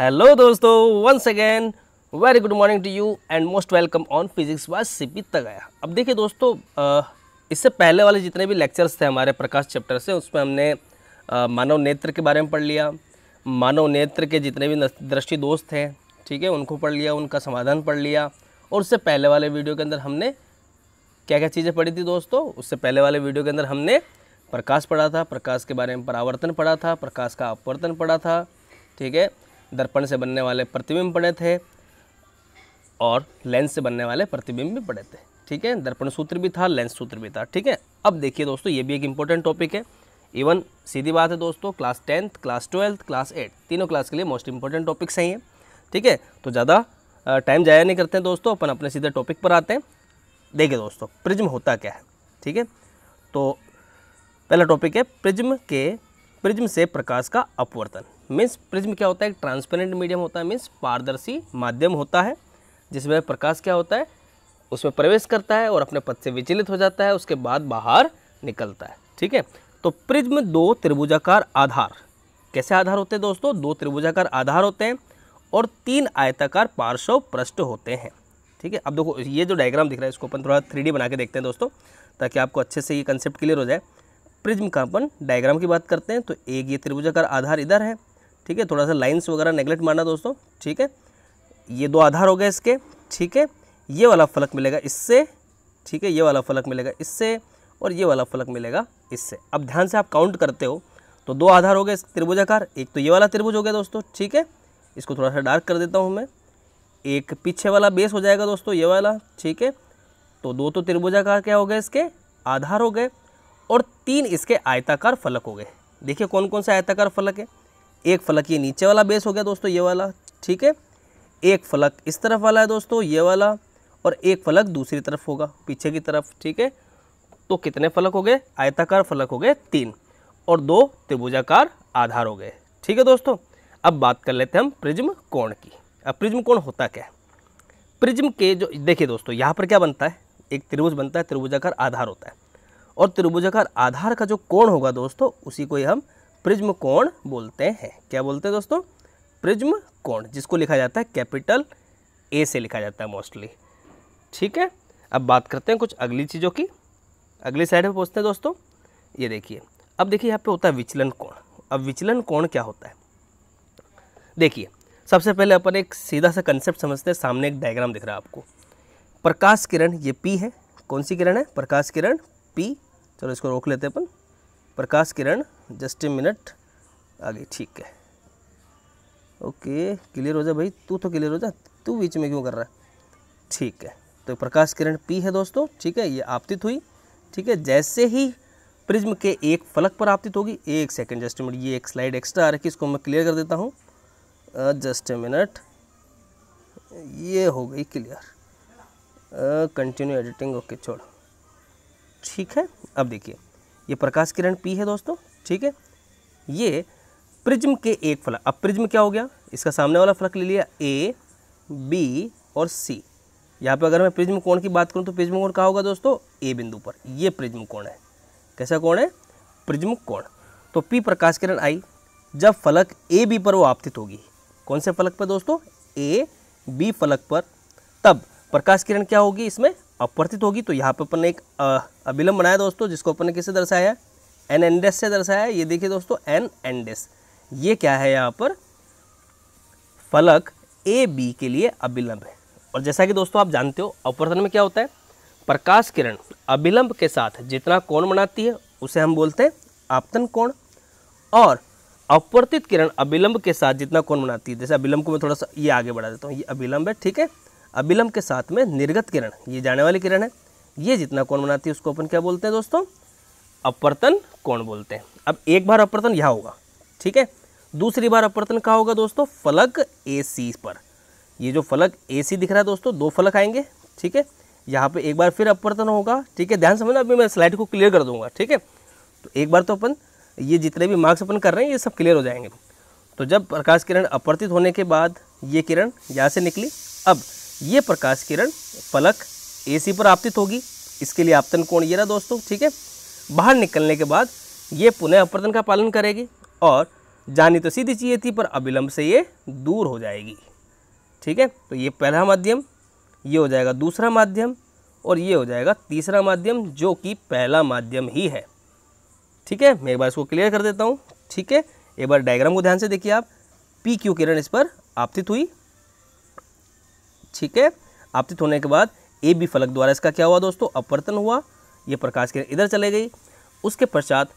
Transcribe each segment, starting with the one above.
Hello दोस्तों once again very good morning to you and most welcome on physics वाज सीपी तक आया अब देखिए दोस्तों इससे पहले वाले जितने भी लेक्चर्स थे हमारे प्रकाश चैप्टर से उसमें हमने मानव नेत्र के बारे में पढ़ लिया मानव नेत्र के जितने भी दृष्टि दोष थे ठीक है उनको पढ़ लिया उनका समाधान पढ़ लिया और उससे पहले वाले वीडियो के अंदर हमने क्या क्या चीज़ें पढ़ी थी दोस्तों उससे पहले वाले वीडियो के अंदर हमने प्रकाश पढ़ा था प्रकाश के बारे में परावर्तन पढ़ा था प्रकाश का अपवर्तन पढ़ा था ठीक है दर्पण से बनने वाले प्रतिबिंब पड़े थे और लेंस से बनने वाले प्रतिबिंब भी पड़े थे ठीक है दर्पण सूत्र भी था लेंस सूत्र भी था ठीक है अब देखिए दोस्तों ये भी एक इंपॉर्टेंट टॉपिक है इवन सीधी बात है दोस्तों class tenth class twelfth class eight तीनों क्लास के लिए मोस्ट इंपॉर्टेंट टॉपिक्स हैं ये ठीक है तो ज़्यादा टाइम ज़ाया नहीं करते हैं दोस्तों अपन अपने सीधे टॉपिक पर आते हैं देखिए दोस्तों प्रिज्म होता क्या है ठीक है तो पहला टॉपिक है प्रिज्म के प्रिज्म से प्रकाश का अपवर्तन मीन्स प्रिज्म क्या होता है एक ट्रांसपेरेंट मीडियम होता है मीन्स पारदर्शी माध्यम होता है जिसमें प्रकाश क्या होता है उसमें प्रवेश करता है और अपने पथ से विचलित हो जाता है उसके बाद बाहर निकलता है ठीक है तो प्रिज्म दो त्रिभुजाकार आधार कैसे आधार होते हैं दोस्तों दो त्रिभुजाकार आधार होते हैं और तीन आयताकार पार्श्व पृष्ठ होते हैं ठीक है अब देखो ये जो डायग्राम दिख रहा है इसको अपन थोड़ा थ्री बना के देखते हैं दोस्तों ताकि आपको अच्छे से ये कंसेप्ट क्लियर हो जाए प्रिज्म अपन डायग्राम की बात करते हैं तो एक ये त्रिभुजाकार आधार इधर है ठीक है थोड़ा सा लाइन्स वगैरह नेगलेक्ट मारना दोस्तों ठीक है ये दो आधार हो गए इसके ठीक है ये वाला फलक मिलेगा इससे ठीक है ये वाला फलक मिलेगा इससे और ये वाला फलक मिलेगा इससे अब ध्यान से आप काउंट करते हो तो दो आधार हो गए इस त्रिभुजाकार एक तो ये वाला त्रिभुज हो गया दोस्तों ठीक है इसको थोड़ा सा डार्क कर देता हूँ मैं एक पीछे वाला बेस हो जाएगा दोस्तों ये वाला ठीक है तो दो तो त्रिभुजाकार क्या हो गए इसके आधार हो गए और तीन इसके आयताकार फलक हो गए देखिए कौन कौन से आयताकार फलक है एक फलक ये नीचे वाला बेस हो गया दोस्तों ये वाला ठीक है एक फलक इस तरफ वाला है दोस्तों ये वाला और एक फलक दूसरी तरफ होगा पीछे की तरफ ठीक है तो कितने फलक हो गए आयताकार फलक हो गए तीन और दो त्रिभुजाकार आधार हो गए ठीक है दोस्तों अब बात कर लेते हैं हम प्रिज्म कोण की अब प्रिज्म कोण होता क्या है प्रिज्म के जो देखिए दोस्तों यहाँ पर क्या बनता है एक त्रिभुज बनता है त्रिभुजाकार आधार होता है और त्रिभुजाकार आधार का जो कोण होगा दोस्तों उसी को ही हम प्रिज्म कोण बोलते हैं क्या बोलते हैं दोस्तों प्रिज्म कोण जिसको लिखा जाता है कैपिटल ए से लिखा जाता है मोस्टली ठीक है अब बात करते हैं कुछ अगली चीज़ों की अगली साइड में पूछते हैं दोस्तों ये देखिए अब देखिए यहाँ पे होता है विचलन कोण अब विचलन कोण क्या होता है देखिए सबसे पहले अपन एक सीधा सा कंसेप्ट समझते हैं सामने एक डायग्राम दिख रहा है आपको प्रकाश किरण ये पी है कौन सी किरण है प्रकाश किरण पी चलो इसको रोक लेते अपन प्रकाश किरण जस्ट ए मिनट आगे ठीक है ओके क्लियर हो जा भाई तू तो क्लियर हो जा तू बीच में क्यों कर रहा है ठीक है तो प्रकाश किरण पी है दोस्तों ठीक है ये आपतित हुई ठीक है जैसे ही प्रिज्म के एक फलक पर आपतित होगी एक सेकंड जस्ट मिनट ये एक स्लाइड एक्स्ट्रा आ रखी इसको मैं क्लियर कर देता हूँ जस्ट ए मिनट ये हो गई क्लियर कंटिन्यू एडिटिंग ओके छोड़ो ठीक है अब देखिए ये प्रकाश किरण पी है दोस्तों ठीक है ये प्रिज्म के एक फलक अब प्रिज्म क्या हो गया इसका सामने वाला फलक ले लिया ए बी और सी यहाँ पे अगर मैं प्रिज्म कोण की बात करूँ तो प्रिज्म कोण कहा होगा दोस्तों ए बिंदु पर ये प्रिज्म कोण है कैसा कोण है प्रिज्म कोण तो पी प्रकाश किरण आई जब फलक ए बी पर वो आपतित होगी कौन से फलक पर दोस्तों ए बी फलक पर तब प्रकाश किरण क्या होगी इसमें अपवर्तित होगी तो यहाँ पर अपन ने एक अभिलंब बनाया दोस्तों जिसको अपन ने किससे दर्शाया एन एनडेस से दर्शाया ये देखिए दोस्तों एन एनडेस ये क्या है यहाँ पर फलक ए बी के लिए अभिलंब है और जैसा कि दोस्तों आप जानते हो अपवर्तन में क्या होता है प्रकाश किरण अभिलंब के साथ जितना कोण बनाती है उसे हम बोलते हैं आपतन कोण और अपवर्तित किरण अभिलंब के साथ जितना कोण बनाती है जैसे अभिलंब को मैं थोड़ा सा ये आगे बढ़ा देता हूँ ये अभिलंब है ठीक है अभिलंब के साथ में निर्गत किरण ये जाने वाली किरण है ये जितना कोण बनाती है उसको अपन क्या बोलते हैं दोस्तों अपवर्तन कोण बोलते हैं अब एक बार अपवर्तन यहाँ होगा ठीक है दूसरी बार अपवर्तन कहाँ होगा दोस्तों फलक ए सी पर ये जो फलक ए सी दिख रहा है दोस्तों दो फलक आएंगे ठीक है यहाँ पे एक बार फिर अपवर्तन होगा ठीक है ध्यान समझना अभी मैं स्लाइड को क्लियर कर दूंगा ठीक है तो एक बार तो अपन ये जितने भी मार्क्स अपन कर रहे हैं ये सब क्लियर हो जाएंगे तो जब प्रकाश किरण अपवर्तित होने के बाद ये किरण यहाँ से निकली अब ये प्रकाश किरण पलक एसी पर आपतित होगी इसके लिए आपतन कोण ये रहा दोस्तों ठीक है बाहर निकलने के बाद ये पुनः अपवर्तन का पालन करेगी और जानी तो सीधी चाहिए थी पर अविलंब से ये दूर हो जाएगी ठीक है तो ये पहला माध्यम ये हो जाएगा दूसरा माध्यम और ये हो जाएगा तीसरा माध्यम जो कि पहला माध्यम ही है ठीक है मैं एक बार इसको क्लियर कर देता हूँ ठीक है एक बार डायग्राम को ध्यान से देखिए आप पी क्यू किरण इस पर आपतित हुई ठीक है आपतित होने के बाद ए बी फलक द्वारा इसका क्या हुआ दोस्तों अपवर्तन हुआ ये प्रकाश किरण इधर चले गई उसके पश्चात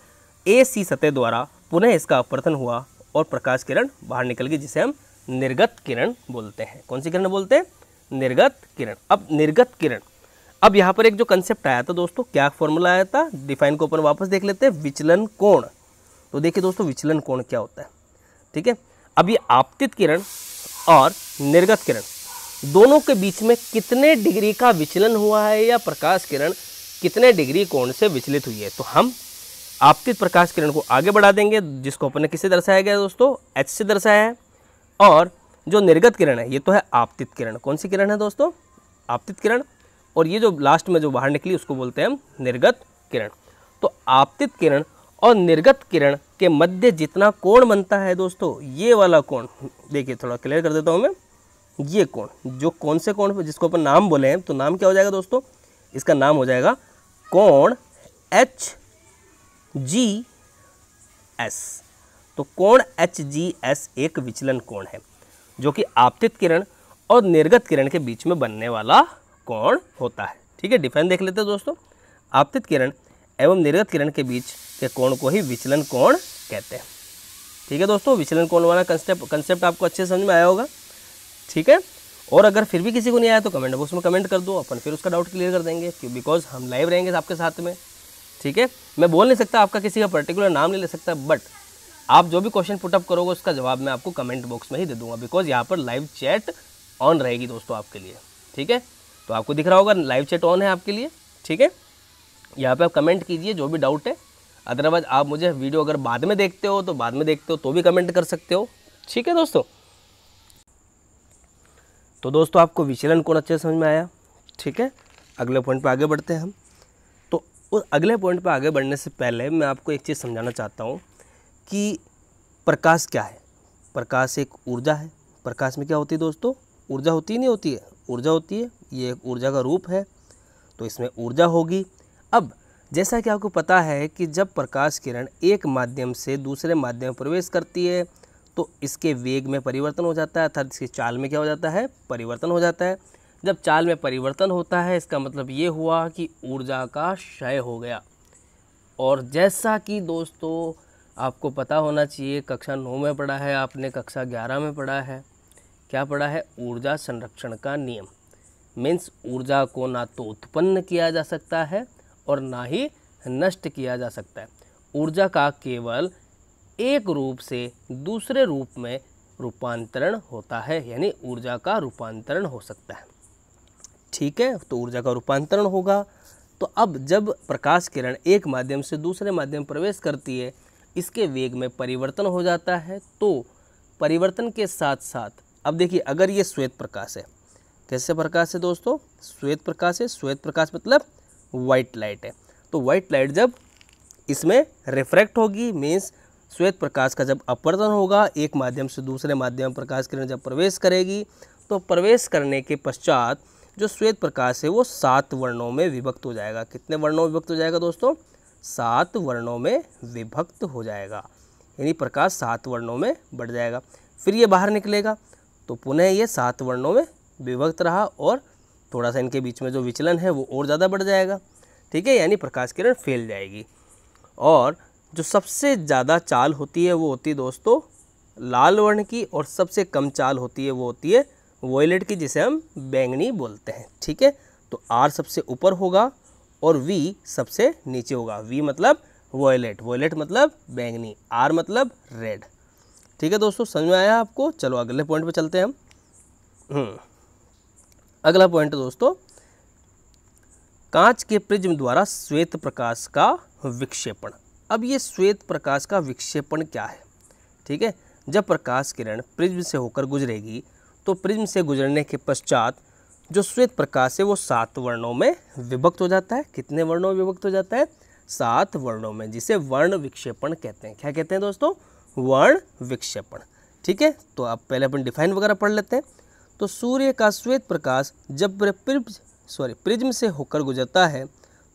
ए सी सतह द्वारा पुनः इसका अपवर्तन हुआ और प्रकाश किरण बाहर निकल गई जिसे हम निर्गत किरण बोलते हैं कौन सी किरण बोलते हैं निर्गत किरण अब निर्गत किरण अब यहाँ पर एक जो कंसेप्ट आया था दोस्तों क्या फॉर्मूला आया था डिफाइन को अपन वापस देख लेते हैं विचलन कोण तो देखिए दोस्तों विचलन कोण क्या होता है ठीक है अब ये आपतित किरण और निर्गत किरण दोनों के बीच में कितने डिग्री का विचलन हुआ है या प्रकाश किरण कितने डिग्री कोण से विचलित हुई है तो हम आपतित प्रकाश किरण को आगे बढ़ा देंगे जिसको अपने किससे दर्शाया गया दोस्तों एच से दर्शाया है और जो निर्गत किरण है ये तो है आपतित किरण कौन सी किरण है दोस्तों आपतित किरण और ये जो लास्ट में जो बाहर निकली उसको बोलते हैं निर्गत किरण तो आपतित किरण और निर्गत किरण के मध्य जितना कोण बनता है दोस्तों ये वाला कोण देखिए थोड़ा क्लियर कर देता हूँ मैं ये कोण जो कौन से कोण जिसको अपन नाम बोले हैं तो नाम क्या हो जाएगा दोस्तों इसका नाम हो जाएगा कोण एच जी एस तो कोण एच जी एस एक विचलन कोण है जो कि आपतित किरण और निर्गत किरण के बीच में बनने वाला कोण होता है ठीक है डिफेंस देख लेते हैं दोस्तों आपतित किरण एवं निर्गत किरण के बीच के कोण को ही विचलन कोण कहते हैं ठीक है दोस्तों विचलन कोण वाला कंसेप्ट कंसेप्ट आपको अच्छे समझ में आया होगा ठीक है और अगर फिर भी किसी को नहीं आया तो कमेंट बॉक्स में कमेंट कर दो अपन फिर उसका डाउट क्लियर कर देंगे बिकॉज हम लाइव रहेंगे आपके साथ में ठीक है मैं बोल नहीं सकता आपका किसी का पर्टिकुलर नाम नहीं ले सकता बट आप जो भी क्वेश्चन पुटअप करोगे उसका जवाब मैं आपको कमेंट बॉक्स में ही दे दूंगा बिकॉज यहाँ पर लाइव चैट ऑन रहेगी दोस्तों आपके लिए ठीक है तो आपको दिख रहा होगा लाइव चैट ऑन है आपके लिए ठीक है यहाँ पर आप कमेंट कीजिए जो भी डाउट है अदरवाइज आप मुझे वीडियो अगर बाद में देखते हो तो बाद में देखते हो तो भी कमेंट कर सकते हो ठीक है दोस्तों तो दोस्तों आपको विचलन कोण अच्छे समझ में आया ठीक है अगले पॉइंट पर आगे बढ़ते हैं हम तो उस अगले पॉइंट पर आगे बढ़ने से पहले मैं आपको एक चीज़ समझाना चाहता हूँ कि प्रकाश क्या है प्रकाश एक ऊर्जा है प्रकाश में क्या होती है दोस्तों ऊर्जा होती नहीं होती है ऊर्जा होती है ये एक ऊर्जा का रूप है तो इसमें ऊर्जा होगी अब जैसा कि आपको पता है कि जब प्रकाश किरण एक माध्यम से दूसरे माध्यम में प्रवेश करती है तो इसके वेग में परिवर्तन हो जाता है अर्थात इसके चाल में क्या हो जाता है परिवर्तन हो जाता है जब चाल में परिवर्तन होता है इसका मतलब ये हुआ कि ऊर्जा का क्षय हो गया और जैसा कि दोस्तों आपको पता होना चाहिए कक्षा नौ में पढ़ा है आपने कक्षा ग्यारह में पढ़ा है क्या पढ़ा है ऊर्जा संरक्षण का नियम मीन्स ऊर्जा को ना तो उत्पन्न किया जा सकता है और ना ही नष्ट किया जा सकता है ऊर्जा का केवल एक रूप से दूसरे रूप में रूपांतरण होता है यानी ऊर्जा का रूपांतरण हो सकता है ठीक है तो ऊर्जा का रूपांतरण होगा तो अब जब प्रकाश किरण एक माध्यम से दूसरे माध्यम प्रवेश करती है इसके वेग में परिवर्तन हो जाता है तो परिवर्तन के साथ साथ अब देखिए अगर ये श्वेत प्रकाश है कैसे प्रकाश है दोस्तों श्वेत प्रकाश है श्वेत प्रकाश मतलब वाइट लाइट है तो व्हाइट लाइट जब इसमें रिफ्रैक्ट होगी मीन्स श्वेत प्रकाश का जब अपवर्तन होगा एक माध्यम से दूसरे माध्यम में प्रकाश किरण जब प्रवेश करेगी तो प्रवेश करने के पश्चात जो श्वेत प्रकाश है वो सात वर्णों में विभक्त हो जाएगा कितने वर्णों में विभक्त हो जाएगा दोस्तों सात वर्णों में विभक्त हो जाएगा यानी प्रकाश सात वर्णों में बढ़ जाएगा फिर ये बाहर निकलेगा तो पुनः ये सात वर्णों में विभक्त रहा और थोड़ा सा इनके बीच में जो विचलन है वो और ज़्यादा बढ़ जाएगा ठीक है यानी प्रकाश किरण फैल जाएगी और जो सबसे ज़्यादा चाल होती है वो होती है दोस्तों लाल वर्ण की और सबसे कम चाल होती है वो होती है वॉयलेट की जिसे हम बैंगनी बोलते हैं ठीक है तो आर सबसे ऊपर होगा और वी सबसे नीचे होगा वी मतलब वॉयलेट वॉयलेट मतलब बैंगनी आर मतलब रेड ठीक है दोस्तों समझ में आया आपको चलो अगले पॉइंट पर चलते हैं हम हम्म, अगला पॉइंट दोस्तों कांच के प्रिज्म द्वारा श्वेत प्रकाश का विक्षेपण अब ये श्वेत प्रकाश का विक्षेपण क्या है ठीक है जब प्रकाश किरण प्रिज्म से होकर गुजरेगी तो प्रिज्म से गुजरने के पश्चात जो श्वेत प्रकाश है वो सात वर्णों में विभक्त हो जाता है कितने वर्णों में विभक्त हो जाता है सात वर्णों में जिसे वर्ण विक्षेपण कहते हैं क्या कहते हैं दोस्तों वर्ण विक्षेपण ठीक है तो अब पहले अपन डिफाइन वगैरह पढ़ लेते हैं तो सूर्य का श्वेत प्रकाश जब प्रिज्म सॉरी प्रिज्म से होकर गुजरता है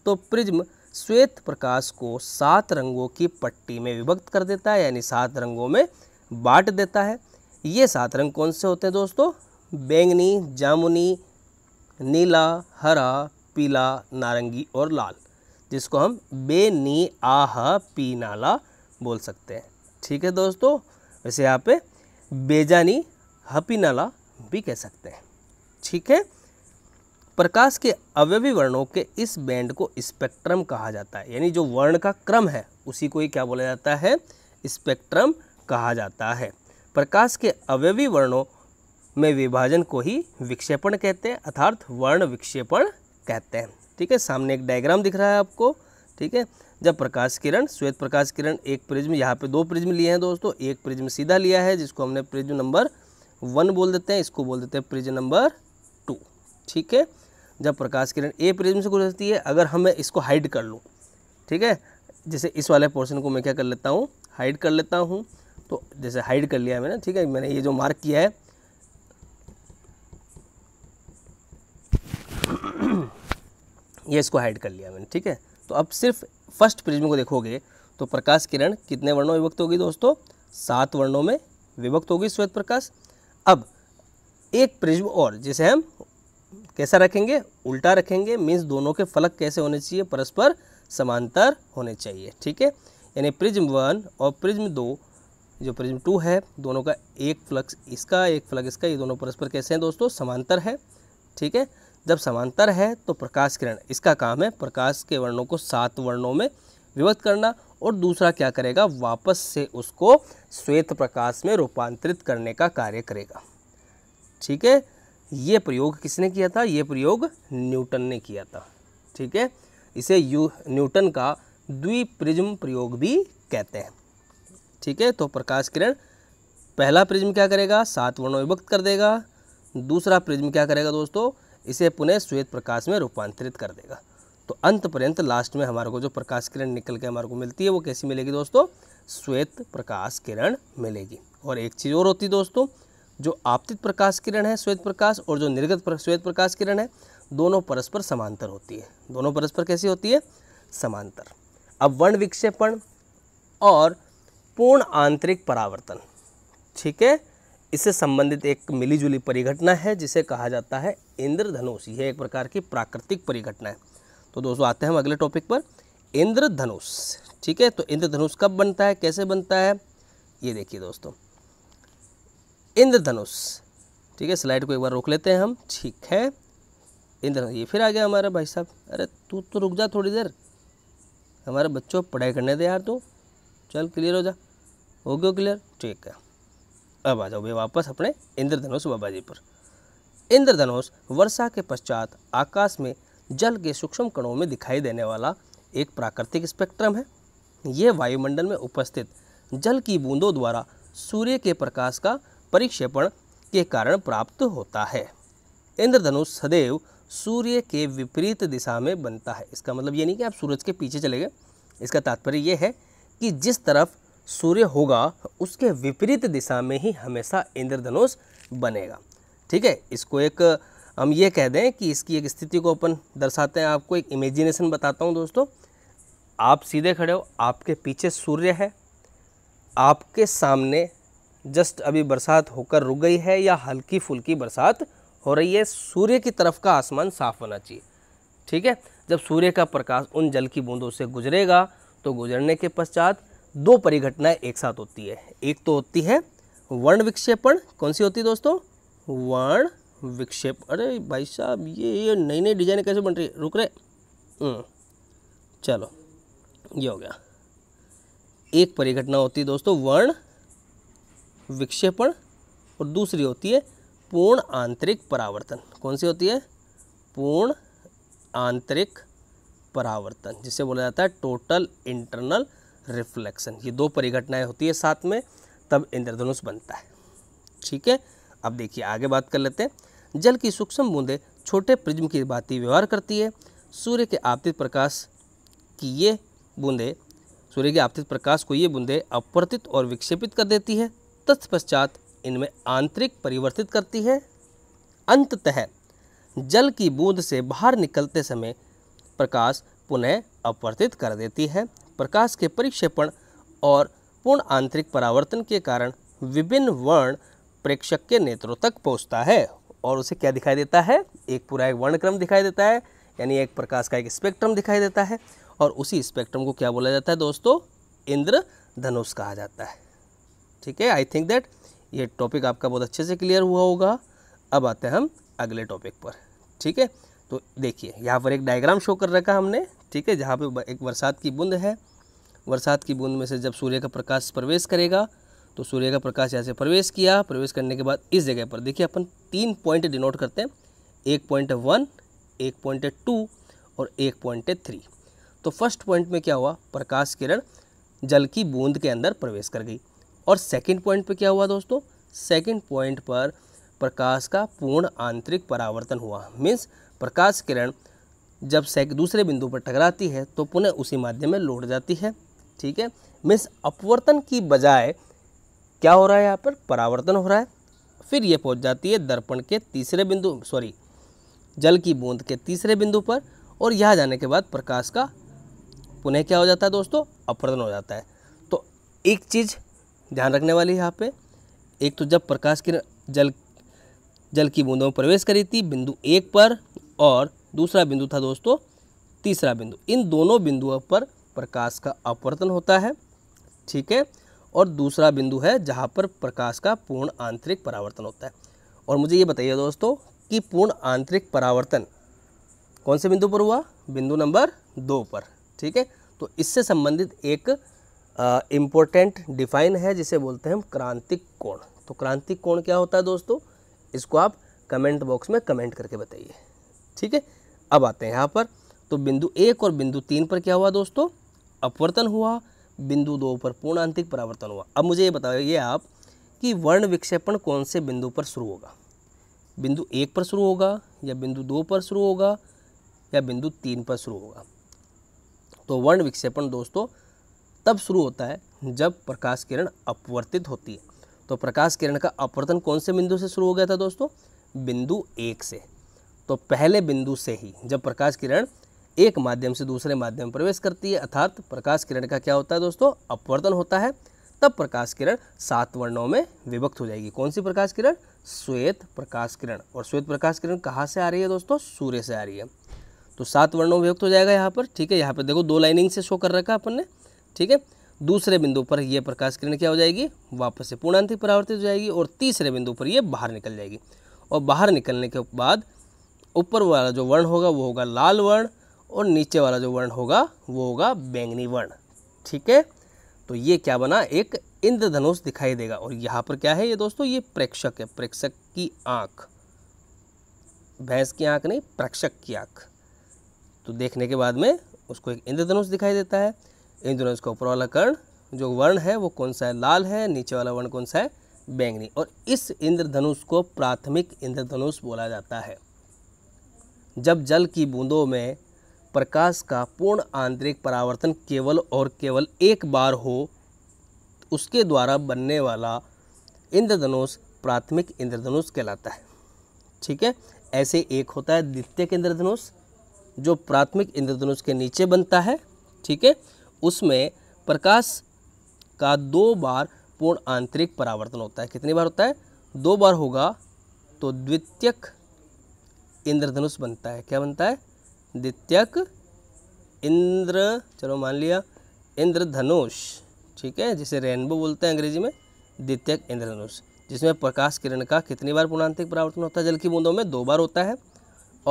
तो प्रिज्म श्वेत प्रकाश को सात रंगों की पट्टी में विभक्त कर देता है यानी सात रंगों में बांट देता है ये सात रंग कौन से होते हैं दोस्तों बैंगनी जामुनी नीला हरा पीला नारंगी और लाल जिसको हम बेनी आह नाला बोल सकते हैं ठीक है दोस्तों वैसे यहाँ पे बेजानी नाला भी कह सकते हैं ठीक है प्रकाश के अवयवी वर्णों के इस बैंड को स्पेक्ट्रम कहा जाता है यानी जो वर्ण का क्रम है उसी को ही क्या बोला जाता है स्पेक्ट्रम कहा जाता है प्रकाश के अवयवी वर्णों में विभाजन को ही विक्षेपण कहते हैं अर्थात वर्ण विक्षेपण कहते हैं ठीक है सामने एक डायग्राम दिख रहा है आपको ठीक है जब प्रकाश किरण श्वेत प्रकाश किरण एक प्रिज्म यहाँ पे दो प्रिज्म लिए हैं दोस्तों एक प्रिज्म सीधा लिया है जिसको हमने प्रिज्म नंबर वन बोल देते हैं इसको बोल देते हैं प्रिज्म नंबर ठीक है जब प्रकाश किरण ए प्रिज्म से गुजरती है अगर हमें इसको हाइड कर लूँ ठीक है जैसे इस वाले पोर्शन को मैं क्या कर लेता हूँ हाइड कर लेता हूँ तो जैसे हाइड कर लिया मैंने ठीक है मैंने ये जो मार्क किया है ये इसको हाइड कर लिया मैंने ठीक है तो अब सिर्फ फर्स्ट प्रिज्म को देखोगे तो प्रकाश किरण कितने वर्णों में विभक्त होगी दोस्तों सात वर्णों में विभक्त होगी श्वेत प्रकाश अब एक प्रिज्म और जिसे हम कैसा रखेंगे उल्टा रखेंगे मीन्स दोनों के फलक कैसे होने चाहिए परस्पर समांतर होने चाहिए ठीक है यानी प्रिज्म वन और प्रिज्म दो जो प्रिज्म टू है दोनों का एक फ्लक्स इसका एक फ्लक्स इसका ये दोनों परस्पर कैसे हैं दोस्तों समांतर है ठीक है जब समांतर है तो प्रकाश किरण इसका काम है प्रकाश के वर्णों को सात वर्णों में विभक्त करना और दूसरा क्या करेगा वापस से उसको श्वेत प्रकाश में रूपांतरित करने का कार्य करेगा ठीक है ये प्रयोग किसने किया था ये प्रयोग न्यूटन ने किया था ठीक है इसे यू न्यूटन का द्विप्रिज्म प्रयोग भी कहते हैं ठीक है तो प्रकाश किरण पहला प्रिज्म क्या करेगा सात वर्णों विभक्त कर देगा दूसरा प्रिज्म क्या करेगा दोस्तों इसे पुनः श्वेत प्रकाश में रूपांतरित कर देगा तो अंत पर्यंत लास्ट में हमारे को जो प्रकाश किरण निकल के हमारे को मिलती है वो कैसी मिलेगी दोस्तों श्वेत प्रकाश किरण मिलेगी और एक चीज़ और होती दोस्तों जो आपतित प्रकाश किरण है श्वेत प्रकाश और जो निर्गत प्र, श्वेत प्रकाश किरण है दोनों परस्पर समांतर होती है दोनों परस्पर कैसी होती है समांतर अब वर्ण विक्षेपण और पूर्ण आंतरिक परावर्तन ठीक है इससे संबंधित एक मिलीजुली परिघटना है जिसे कहा जाता है इंद्रधनुष यह एक प्रकार की प्राकृतिक परिघटना है तो दोस्तों आते हैं हम अगले टॉपिक पर इंद्रधनुष ठीक है तो इंद्रधनुष कब बनता है कैसे बनता है ये देखिए दोस्तों इंद्रधनुष ठीक है स्लाइड को एक बार रोक लेते हैं हम ठीक है इंद्रधनुष ये फिर आ गया हमारा भाई साहब अरे तू तो रुक जा थोड़ी देर हमारे बच्चों पढ़ाई करने दे यार तू चल क्लियर हो जा हो गया क्लियर ठीक है अब आ जाओ भाई वापस अपने इंद्रधनुष बाबा जी पर इंद्रधनुष वर्षा के पश्चात आकाश में जल के सूक्ष्म कणों में दिखाई देने वाला एक प्राकृतिक स्पेक्ट्रम है यह वायुमंडल में उपस्थित जल की बूंदों द्वारा सूर्य के प्रकाश का परिक्षेपण के कारण प्राप्त होता है इंद्रधनुष सदैव सूर्य के विपरीत दिशा में बनता है इसका मतलब ये नहीं कि आप सूरज के पीछे चले गए इसका तात्पर्य ये है कि जिस तरफ सूर्य होगा उसके विपरीत दिशा में ही हमेशा इंद्रधनुष बनेगा ठीक है इसको एक हम ये कह दें कि इसकी एक स्थिति को अपन दर्शाते हैं आपको एक इमेजिनेशन बताता हूँ दोस्तों आप सीधे खड़े हो आपके पीछे सूर्य है आपके सामने जस्ट अभी बरसात होकर रुक गई है या हल्की फुल्की बरसात हो रही है सूर्य की तरफ का आसमान साफ होना चाहिए ठीक है जब सूर्य का प्रकाश उन जल की बूंदों से गुजरेगा तो गुजरने के पश्चात दो परिघटनाएं एक साथ होती है एक तो होती है वर्ण विक्षेपण कौन सी होती है दोस्तों वर्ण विक्षेप अरे भाई साहब ये ये नई नई डिजाइन कैसे बन रही है रुक रहे हम्म, चलो ये हो गया एक परिघटना होती है दोस्तों वर्ण विक्षेपण और दूसरी होती है पूर्ण आंतरिक परावर्तन कौन सी होती है पूर्ण आंतरिक परावर्तन जिसे बोला जाता है टोटल इंटरनल रिफ्लेक्शन ये दो परिघटनाएं होती है साथ में तब इंद्रधनुष बनता है ठीक है अब देखिए आगे बात कर लेते हैं जल की सूक्ष्म बूंदें छोटे प्रिज्म की भांति व्यवहार करती है सूर्य के आपतित प्रकाश की ये बूंदें सूर्य के आपतित प्रकाश को ये बूंदें अपवर्तित और विक्षेपित कर देती है तत्पश्चात इनमें आंतरिक परिवर्तित करती है अंततः जल की बूंद से बाहर निकलते समय प्रकाश पुनः अपवर्तित कर देती है प्रकाश के परिक्षेपण और पूर्ण आंतरिक परावर्तन के कारण विभिन्न वर्ण प्रेक्षक के नेत्रों तक पहुंचता है और उसे क्या दिखाई देता है एक पूरा एक वर्णक्रम दिखाई देता है यानी एक प्रकाश का एक स्पेक्ट्रम दिखाई देता है और उसी स्पेक्ट्रम को क्या बोला जाता है दोस्तों इंद्र धनुष कहा जाता है ठीक है आई थिंक दैट ये टॉपिक आपका बहुत अच्छे से क्लियर हुआ होगा अब आते हैं हम अगले टॉपिक पर ठीक है तो देखिए यहाँ पर एक डायग्राम शो कर रखा हमने ठीक है जहाँ पे एक बरसात की बूंद है बरसात की बूंद में से जब सूर्य का प्रकाश प्रवेश करेगा तो सूर्य का प्रकाश यहाँ से प्रवेश किया प्रवेश करने के बाद इस जगह पर देखिए अपन तीन पॉइंट डिनोट करते हैं एक पॉइंट वन एक पॉइंट टू और एक पॉइंट थ्री तो फर्स्ट पॉइंट में क्या हुआ प्रकाश किरण जल की बूंद के अंदर प्रवेश कर गई और सेकंड पॉइंट पे क्या हुआ दोस्तों सेकंड पॉइंट पर प्रकाश का पूर्ण आंतरिक परावर्तन हुआ मीन्स प्रकाश किरण जब दूसरे बिंदु पर टकराती है तो पुनः उसी माध्यम में लौट जाती है ठीक है मीन्स अपवर्तन की बजाय क्या हो रहा है यहाँ पर परावर्तन हो रहा है फिर ये पहुँच जाती है दर्पण के तीसरे बिंदु सॉरी जल की बूंद के तीसरे बिंदु पर और यहाँ जाने के बाद प्रकाश का पुनः क्या हो जाता है दोस्तों अपवर्तन हो जाता है तो एक चीज़ ध्यान रखने वाली यहाँ पे एक तो जब प्रकाश किरण जल जल की बूंदों में प्रवेश करी थी बिंदु एक पर और दूसरा बिंदु था दोस्तों तीसरा बिंदु इन दोनों बिंदुओं पर प्रकाश का अपवर्तन होता है ठीक है और दूसरा बिंदु है जहाँ पर प्रकाश का पूर्ण आंतरिक परावर्तन होता है और मुझे ये बताइए दोस्तों कि पूर्ण आंतरिक परावर्तन कौन से बिंदु पर हुआ बिंदु नंबर दो पर ठीक है तो इससे संबंधित एक इम्पोर्टेंट डिफाइन है जिसे बोलते हैं हम क्रांतिक कोण तो क्रांतिक कोण क्या होता है दोस्तों इसको आप कमेंट बॉक्स में कमेंट करके बताइए ठीक है अब आते हैं यहाँ पर तो बिंदु एक और बिंदु तीन पर क्या हुआ दोस्तों अपवर्तन हुआ बिंदु दो पर पूर्ण आंतरिक परावर्तन हुआ अब मुझे ये बताइए आप कि वर्ण विक्षेपण कौन से बिंदु पर शुरू होगा बिंदु एक पर शुरू होगा या बिंदु दो पर शुरू होगा या बिंदु तीन पर शुरू होगा तो वर्ण विक्षेपण दोस्तों तब शुरू होता है जब प्रकाश किरण अपवर्तित होती है तो प्रकाश किरण का अपवर्तन कौन से बिंदु से शुरू हो गया था दोस्तों बिंदु एक से तो पहले बिंदु से ही जब प्रकाश किरण एक माध्यम से दूसरे माध्यम प्रवेश करती है अर्थात प्रकाश किरण का क्या होता है दोस्तों अपवर्तन होता है तब प्रकाश किरण सात वर्णों में विभक्त हो जाएगी कौन सी प्रकाश किरण श्वेत प्रकाश किरण और श्वेत प्रकाश किरण कहाँ से आ रही है दोस्तों सूर्य से आ रही है तो सात वर्णों में विभक्त हो जाएगा यहाँ पर ठीक है यहाँ पर देखो दो लाइनिंग से शो कर रखा है अपन ने ठीक है दूसरे बिंदु पर यह प्रकाश किरण क्या हो जाएगी वापस से पूर्णांतिक परावर्तित हो जाएगी और तीसरे बिंदु पर यह बाहर निकल जाएगी और बाहर निकलने के बाद ऊपर वाला जो वर्ण होगा वो होगा लाल वर्ण और नीचे वाला जो वर्ण होगा वो होगा बैंगनी वर्ण ठीक है तो ये क्या बना एक इंद्रधनुष दिखाई देगा और यहाँ पर क्या है ये दोस्तों ये प्रेक्षक है प्रेक्षक की आँख भैंस की आँख नहीं प्रेक्षक की आँख तो देखने के बाद में उसको एक इंद्रधनुष दिखाई देता है इंद्रधनुष का ऊपर वाला कर्ण जो वर्ण है वो कौन सा है लाल है नीचे वाला वर्ण कौन सा है बैंगनी और इस इंद्रधनुष को प्राथमिक इंद्रधनुष बोला जाता है जब जल की बूंदों में प्रकाश का पूर्ण आंतरिक परावर्तन केवल और केवल एक बार हो उसके द्वारा बनने वाला इंद्रधनुष प्राथमिक इंद्रधनुष कहलाता है ठीक है ऐसे एक होता है द्वितीयक इंद्रधनुष जो प्राथमिक इंद्रधनुष के नीचे बनता है ठीक है उसमें प्रकाश का दो बार पूर्ण आंतरिक परावर्तन होता है कितनी बार होता है दो बार होगा तो द्वितीयक इंद्रधनुष बनता है क्या बनता है द्वितीयक इंद्र चलो मान लिया इंद्रधनुष ठीक है जिसे रेनबो बोलते हैं अंग्रेजी में द्वितीयक इंद्रधनुष जिसमें प्रकाश किरण का कितनी बार पूर्णांतिक परावर्तन होता है जल की बूंदों में दो बार होता है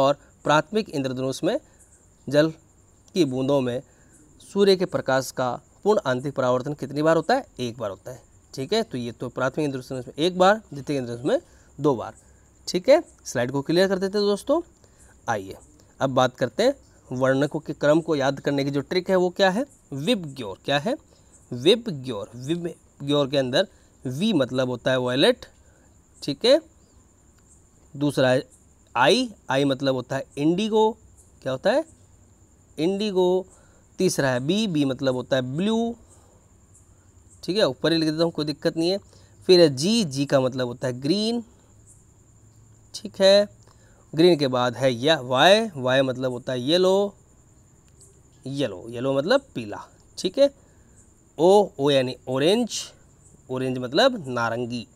और प्राथमिक इंद्रधनुष में जल की बूंदों में सूर्य के प्रकाश का पूर्ण आंतरिक परावर्तन कितनी बार होता है एक बार होता है ठीक है तो ये तो प्राथमिक इंद्र में एक बार द्वितीय इंद्र में दो बार ठीक है स्लाइड को क्लियर कर देते हैं दोस्तों आइए अब बात करते हैं वर्णकों के क्रम को याद करने की जो ट्रिक है वो क्या है विप ग्योर क्या है विप ग्योर विब ग्योर के अंदर वी मतलब होता है वॉयलेट ठीक है दूसरा है आई आई मतलब होता है इंडिगो क्या होता है इंडिगो तीसरा है बी बी मतलब होता है ब्लू ठीक है ऊपर ही लिख देता हूँ कोई दिक्कत नहीं है फिर है जी जी का मतलब होता है ग्रीन ठीक है ग्रीन के बाद है या वाई वाई मतलब होता है येलो येलो येलो मतलब पीला ठीक है ओ ओ यानी ऑरेंज ऑरेंज मतलब नारंगी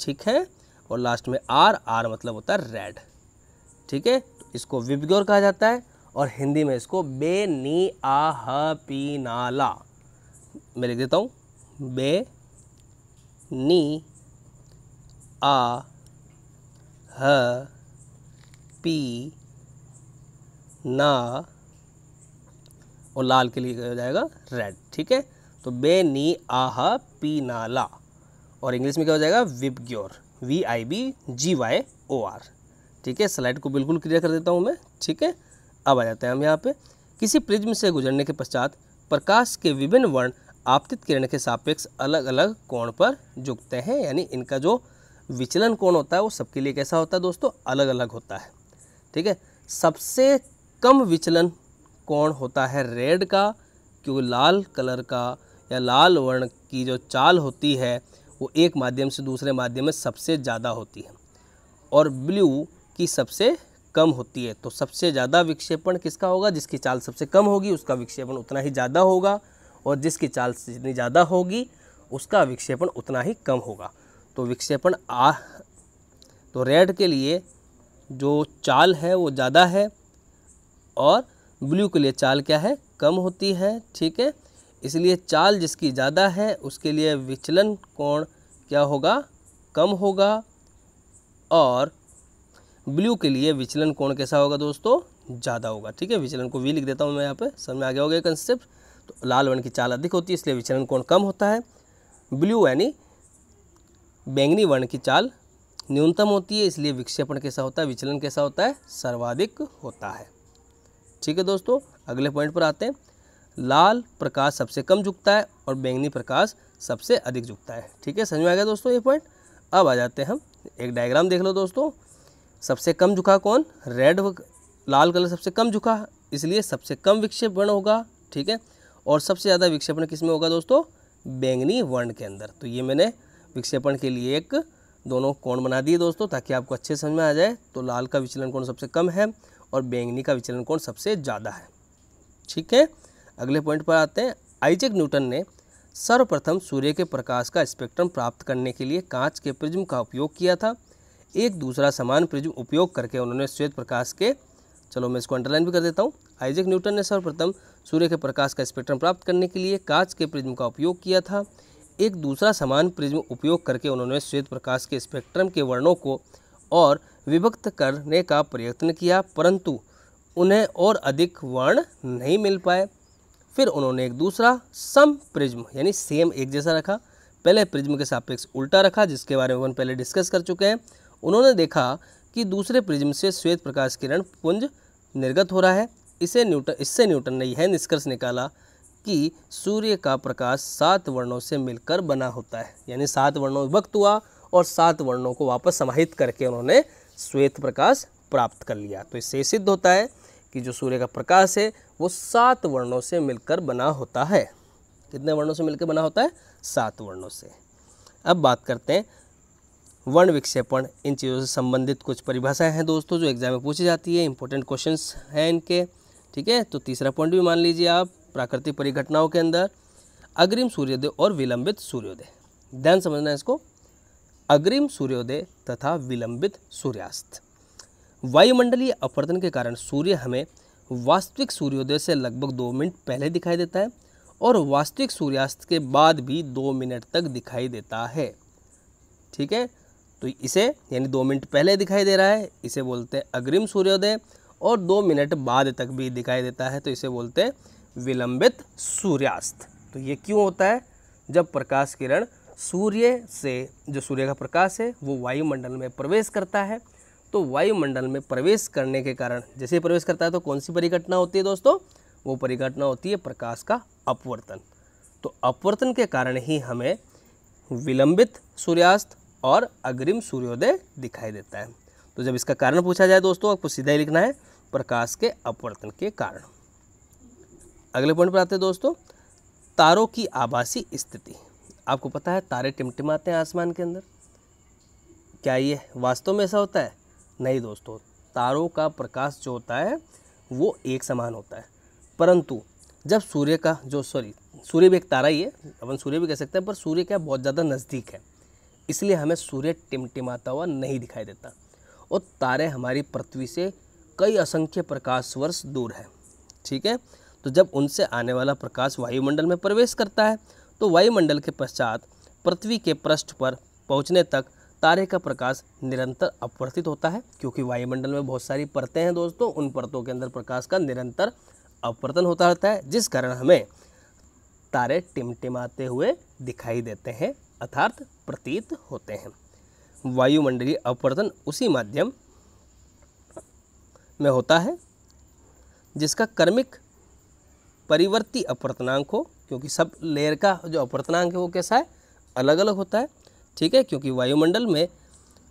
ठीक है और लास्ट में आर आर मतलब होता है रेड ठीक है तो इसको विबग्योर कहा जाता है और हिंदी में इसको बे नी आ ह पी नाला मैं लिख देता हूँ बे नी आ ह पी ना और लाल के लिए हो जाएगा रेड ठीक है तो बे नी ह पी नाला और इंग्लिश में क्या हो जाएगा VIBGYOR V I B G Y O R ठीक है स्लाइड को बिल्कुल क्लियर कर देता हूँ मैं ठीक है अब आ जाते हैं हम यहाँ पे किसी प्रिज्म से गुजरने के पश्चात प्रकाश के विभिन्न वर्ण आपतित किरण के सापेक्ष अलग अलग कोण पर झुकते हैं यानी इनका जो विचलन कोण होता है वो सबके लिए कैसा होता है दोस्तों अलग अलग होता है ठीक है सबसे कम विचलन कोण होता है रेड का क्योंकि लाल कलर का या लाल वर्ण की जो चाल होती है वो एक माध्यम से दूसरे माध्यम में सबसे ज़्यादा होती है और ब्लू की सबसे कम होती है तो सबसे ज़्यादा विक्षेपण किसका होगा जिसकी चाल सबसे कम होगी उसका विक्षेपण उतना ही ज़्यादा होगा और जिसकी चाल जितनी ज़्यादा होगी उसका विक्षेपण उतना ही कम होगा तो विक्षेपण आ तो रेड के लिए जो चाल है वो ज़्यादा है और ब्लू के लिए चाल क्या है कम होती है ठीक है इसलिए चाल जिसकी ज़्यादा है उसके लिए विचलन कोण क्या होगा कम होगा और ब्लू के लिए विचलन कोण कैसा होगा दोस्तों ज़्यादा होगा ठीक है विचलन को वी लिख देता हूँ मैं यहाँ पे समझ में आ गया होगा कंसेप्ट तो लाल वर्ण की चाल अधिक होती है इसलिए विचलन कोण कम होता है ब्लू यानी बैंगनी वर्ण की चाल न्यूनतम होती है इसलिए विक्षेपण कैसा होता है विचलन कैसा होता है सर्वाधिक होता है ठीक है दोस्तों अगले पॉइंट पर आते हैं लाल प्रकाश सबसे कम झुकता है और बैंगनी प्रकाश सबसे अधिक झुकता है ठीक है समझ में आ गया दोस्तों ये पॉइंट अब आ जाते हैं हम एक डायग्राम देख लो दोस्तों सबसे कम झुका कौन रेड लाल कलर सबसे कम झुका इसलिए सबसे कम विक्षेपण होगा ठीक है और सबसे ज़्यादा विक्षेपण किस में होगा दोस्तों बैंगनी वर्ण के अंदर तो ये मैंने विक्षेपण के लिए एक दोनों कोण बना दिए दोस्तों ताकि आपको अच्छे समझ में आ जाए तो लाल का विचलन कोण सबसे कम है और बैंगनी का विचलन कोण सबसे ज़्यादा है ठीक है अगले पॉइंट पर आते हैं आइजक न्यूटन ने सर्वप्रथम सूर्य के प्रकाश का स्पेक्ट्रम प्राप्त करने के लिए कांच के प्रिज्म का उपयोग किया था एक दूसरा समान प्रिज्म उपयोग करके उन्होंने श्वेत प्रकाश के चलो मैं इसको अंडरलाइन भी कर देता हूँ आइजक न्यूटन ने सर्वप्रथम सूर्य के प्रकाश का स्पेक्ट्रम प्राप्त करने के लिए कांच के प्रिज्म का उपयोग किया था एक दूसरा समान प्रिज्म उपयोग करके उन्होंने श्वेत प्रकाश के स्पेक्ट्रम के वर्णों को और विभक्त करने का प्रयत्न किया परंतु उन्हें और अधिक वर्ण नहीं मिल पाए फिर उन्होंने एक दूसरा सम प्रिज्म यानी सेम एक जैसा रखा पहले प्रिज्म के सापेक्ष उल्टा रखा जिसके बारे में हम पहले डिस्कस कर चुके हैं उन्होंने देखा कि दूसरे प्रिज्म से श्वेत प्रकाश किरण पुंज निर्गत हो रहा है इसे न्यूटन इससे न्यूटन ने यह निष्कर्ष निकाला कि सूर्य का प्रकाश सात वर्णों से मिलकर बना होता है यानी सात वर्णों विभक्त हुआ और सात वर्णों को वापस समाहित करके उन्होंने श्वेत प्रकाश प्राप्त कर लिया तो इससे सिद्ध होता है कि जो सूर्य का प्रकाश है वो सात वर्णों से मिलकर बना होता है कितने वर्णों से मिलकर बना होता है सात वर्णों से अब बात करते हैं वर्ण विक्षेपण इन चीज़ों से संबंधित कुछ परिभाषाएं हैं दोस्तों जो एग्जाम में पूछी जाती है इंपॉर्टेंट क्वेश्चन हैं इनके ठीक है तो तीसरा पॉइंट भी मान लीजिए आप प्राकृतिक परिघटनाओं के अंदर अग्रिम सूर्योदय और विलंबित सूर्योदय ध्यान समझना इसको अग्रिम सूर्योदय तथा विलंबित सूर्यास्त वायुमंडलीय अपवर्तन के कारण सूर्य हमें वास्तविक सूर्योदय से लगभग दो मिनट पहले दिखाई देता है और वास्तविक सूर्यास्त के बाद भी दो मिनट तक दिखाई देता है ठीक है तो इसे यानी दो मिनट पहले दिखाई दे रहा है इसे बोलते हैं अग्रिम सूर्योदय और दो मिनट बाद तक भी दिखाई देता है तो इसे बोलते हैं विलंबित सूर्यास्त तो ये क्यों होता है जब प्रकाश किरण सूर्य से जो सूर्य का प्रकाश है वो वायुमंडल में प्रवेश करता है तो वायुमंडल में प्रवेश करने के कारण जैसे ही प्रवेश करता है तो कौन सी परिघटना होती है दोस्तों वो परिघटना होती है प्रकाश का अपवर्तन तो अपवर्तन के कारण ही हमें विलंबित सूर्यास्त और अग्रिम सूर्योदय दिखाई देता है तो जब इसका कारण पूछा जाए दोस्तों आपको सीधा ही लिखना है प्रकाश के अपवर्तन के कारण अगले पॉइंट पर आते हैं दोस्तों तारों की आभासी स्थिति आपको पता है तारे टिमटिमाते हैं आसमान के अंदर क्या ये वास्तव में ऐसा होता है नहीं दोस्तों तारों का प्रकाश जो होता है वो एक समान होता है परंतु जब सूर्य का जो सॉरी सूर्य भी एक तारा ही है अपन सूर्य भी कह सकते हैं पर सूर्य क्या बहुत ज़्यादा नज़दीक है इसलिए हमें सूर्य टिमटिमाता हुआ नहीं दिखाई देता और तारे हमारी पृथ्वी से कई असंख्य प्रकाश वर्ष दूर है ठीक है तो जब उनसे आने वाला प्रकाश वायुमंडल में प्रवेश करता है तो वायुमंडल के पश्चात पृथ्वी के पृष्ठ पर पहुंचने तक तारे का प्रकाश निरंतर अपवर्तित होता है क्योंकि वायुमंडल में बहुत सारी परतें हैं दोस्तों उन परतों के अंदर प्रकाश का निरंतर अपवर्तन होता रहता है जिस कारण हमें तारे टिमटिमाते हुए दिखाई देते हैं अर्थात प्रतीत होते हैं वायुमंडलीय अपवर्तन उसी माध्यम में होता है जिसका कर्मिक परिवर्ती अपवर्तनांक हो क्योंकि सब लेयर का जो अपवर्तनांक है वो कैसा है अलग अलग होता है ठीक है क्योंकि वायुमंडल में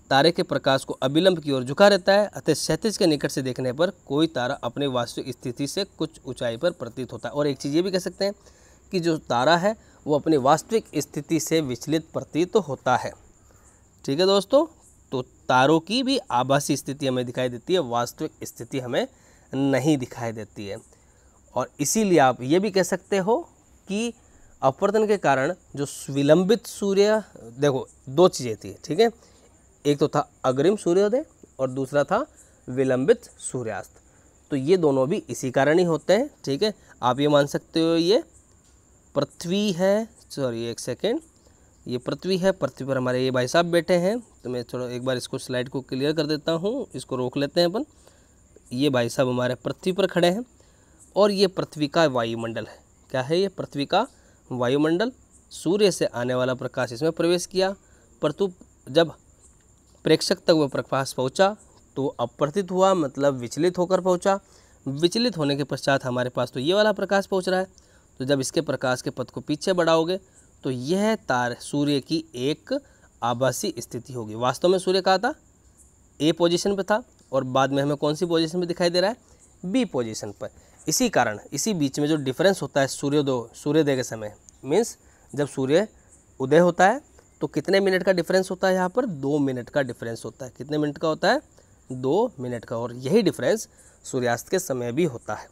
तारे के प्रकाश को अविलंब की ओर झुका रहता है अतः क्षैतिज के निकट से देखने पर कोई तारा अपने वास्तविक स्थिति से कुछ ऊंचाई पर प्रतीत होता है और एक चीज़ ये भी कह सकते हैं कि जो तारा है वो अपनी वास्तविक स्थिति से विचलित प्रतीत तो होता है ठीक है दोस्तों तो तारों की भी आभासी स्थिति हमें दिखाई देती है वास्तविक स्थिति हमें नहीं दिखाई देती है और इसीलिए आप ये भी कह सकते हो कि अपवर्तन के कारण जो विलंबित सूर्य देखो दो चीज़ें थी ठीक है एक तो था अग्रिम सूर्योदय और दूसरा था विलंबित सूर्यास्त तो ये दोनों भी इसी कारण ही होते हैं ठीक है आप ये मान सकते हो ये पृथ्वी है सॉरी एक सेकेंड ये पृथ्वी है पृथ्वी पर हमारे ये भाई साहब बैठे हैं तो मैं थोड़ा एक बार इसको स्लाइड को क्लियर कर देता हूँ इसको रोक लेते हैं अपन ये भाई साहब हमारे पृथ्वी पर खड़े हैं और ये पृथ्वी का वायुमंडल है क्या है ये पृथ्वी का वायुमंडल सूर्य से आने वाला प्रकाश इसमें प्रवेश किया परंतु जब प्रेक्षक तक वह प्रकाश पहुँचा तो अप्रतित हुआ मतलब विचलित होकर पहुँचा विचलित होने के पश्चात हमारे पास तो ये वाला प्रकाश पहुँच रहा है तो जब इसके प्रकाश के पथ को पीछे बढ़ाओगे तो यह तार सूर्य की एक आभासी स्थिति होगी वास्तव में सूर्य कहा था ए पोजीशन पर था और बाद में हमें कौन सी पोजीशन पर दिखाई दे रहा है बी पोजीशन पर इसी कारण इसी बीच में जो डिफरेंस होता है सूर्योदय सूर्योदय के समय मीन्स जब सूर्य उदय होता है तो कितने मिनट का डिफरेंस होता है यहाँ पर दो मिनट का डिफरेंस होता है कितने मिनट का होता है दो मिनट का और यही डिफरेंस सूर्यास्त के समय भी होता है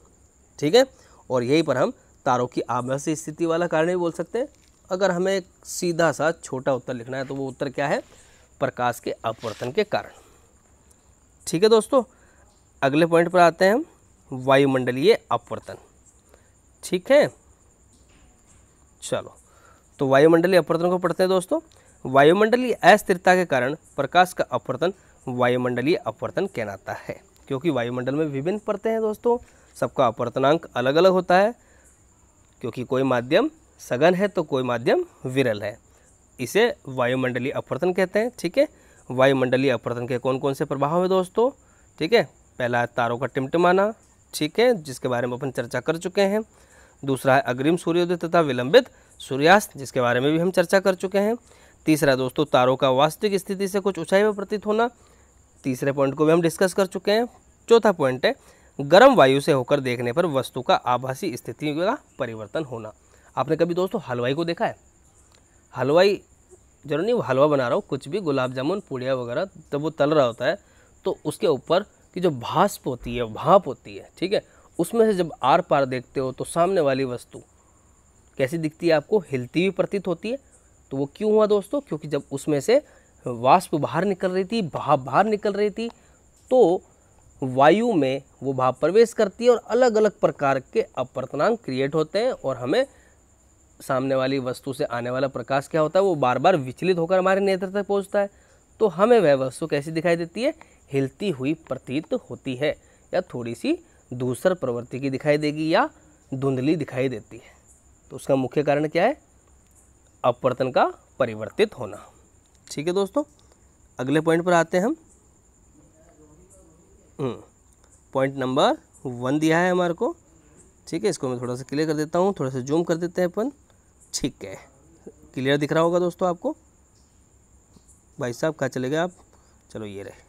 ठीक है और यही पर हम तारों की आभासी स्थिति वाला कारण भी बोल सकते हैं अगर हमें सीधा सा छोटा उत्तर लिखना है तो वो उत्तर क्या है प्रकाश के अपवर्तन के कारण ठीक है दोस्तों अगले पॉइंट पर आते हैं हम वायुमंडलीय अपवर्तन ठीक है चलो तो वायुमंडलीय अपवर्तन को पढ़ते हैं दोस्तों वायुमंडलीय अस्थिरता के कारण प्रकाश का अपवर्तन वायुमंडलीय अपवर्तन कहलाता है क्योंकि वायुमंडल में विभिन्न परतें हैं दोस्तों सबका अपवर्तनांक अलग अलग होता है क्योंकि कोई माध्यम सघन है तो कोई माध्यम विरल है इसे वायुमंडलीय अपवर्तन कहते हैं ठीक है वायुमंडलीय अपवर्तन के कौन कौन से प्रभाव है दोस्तों ठीक है पहला है तारों का टिमटिमाना ठीक है जिसके बारे में अपन चर्चा कर चुके हैं दूसरा है अग्रिम सूर्योदय तथा विलंबित सूर्यास्त जिसके बारे में भी हम चर्चा कर चुके हैं तीसरा दोस्तों तारों का वास्तविक स्थिति से कुछ ऊंचाई में प्रतीत होना तीसरे पॉइंट को भी हम डिस्कस कर चुके हैं चौथा पॉइंट है गर्म वायु से होकर देखने पर वस्तु का आभासी स्थिति का परिवर्तन होना आपने कभी दोस्तों हलवाई को देखा है हलवाई जरूर नहीं हलवा बना रहा हो कुछ भी गुलाब जामुन पूड़िया वगैरह जब तो वो तल रहा होता है तो उसके ऊपर की जो भाष्प होती है भाप होती है ठीक है उसमें से जब आर पार देखते हो तो सामने वाली वस्तु कैसी दिखती है आपको हिलती हुई प्रतीत होती है तो वो क्यों हुआ दोस्तों क्योंकि जब उसमें से वाष्प बाहर निकल रही थी भाप बाहर निकल रही थी तो वायु में वो भाप प्रवेश करती है और अलग अलग प्रकार के अपवर्तनांक क्रिएट होते हैं और हमें सामने वाली वस्तु से आने वाला प्रकाश क्या होता है वो बार बार विचलित होकर हमारे नेत्र तक पहुंचता है तो हमें वह वस्तु कैसी दिखाई देती है हिलती हुई प्रतीत होती है या थोड़ी सी दूसर प्रवृत्ति की दिखाई देगी या धुंधली दिखाई देती है तो उसका मुख्य कारण क्या है अपवर्तन का परिवर्तित होना ठीक है दोस्तों अगले पॉइंट पर आते हैं हम पॉइंट नंबर वन दिया है हमारे को ठीक है इसको मैं थोड़ा सा क्लियर कर देता हूँ थोड़ा सा जूम कर देते हैं अपन ठीक है क्लियर दिख रहा होगा दोस्तों आपको भाई साहब कहाँ चले गए आप चलो ये रहे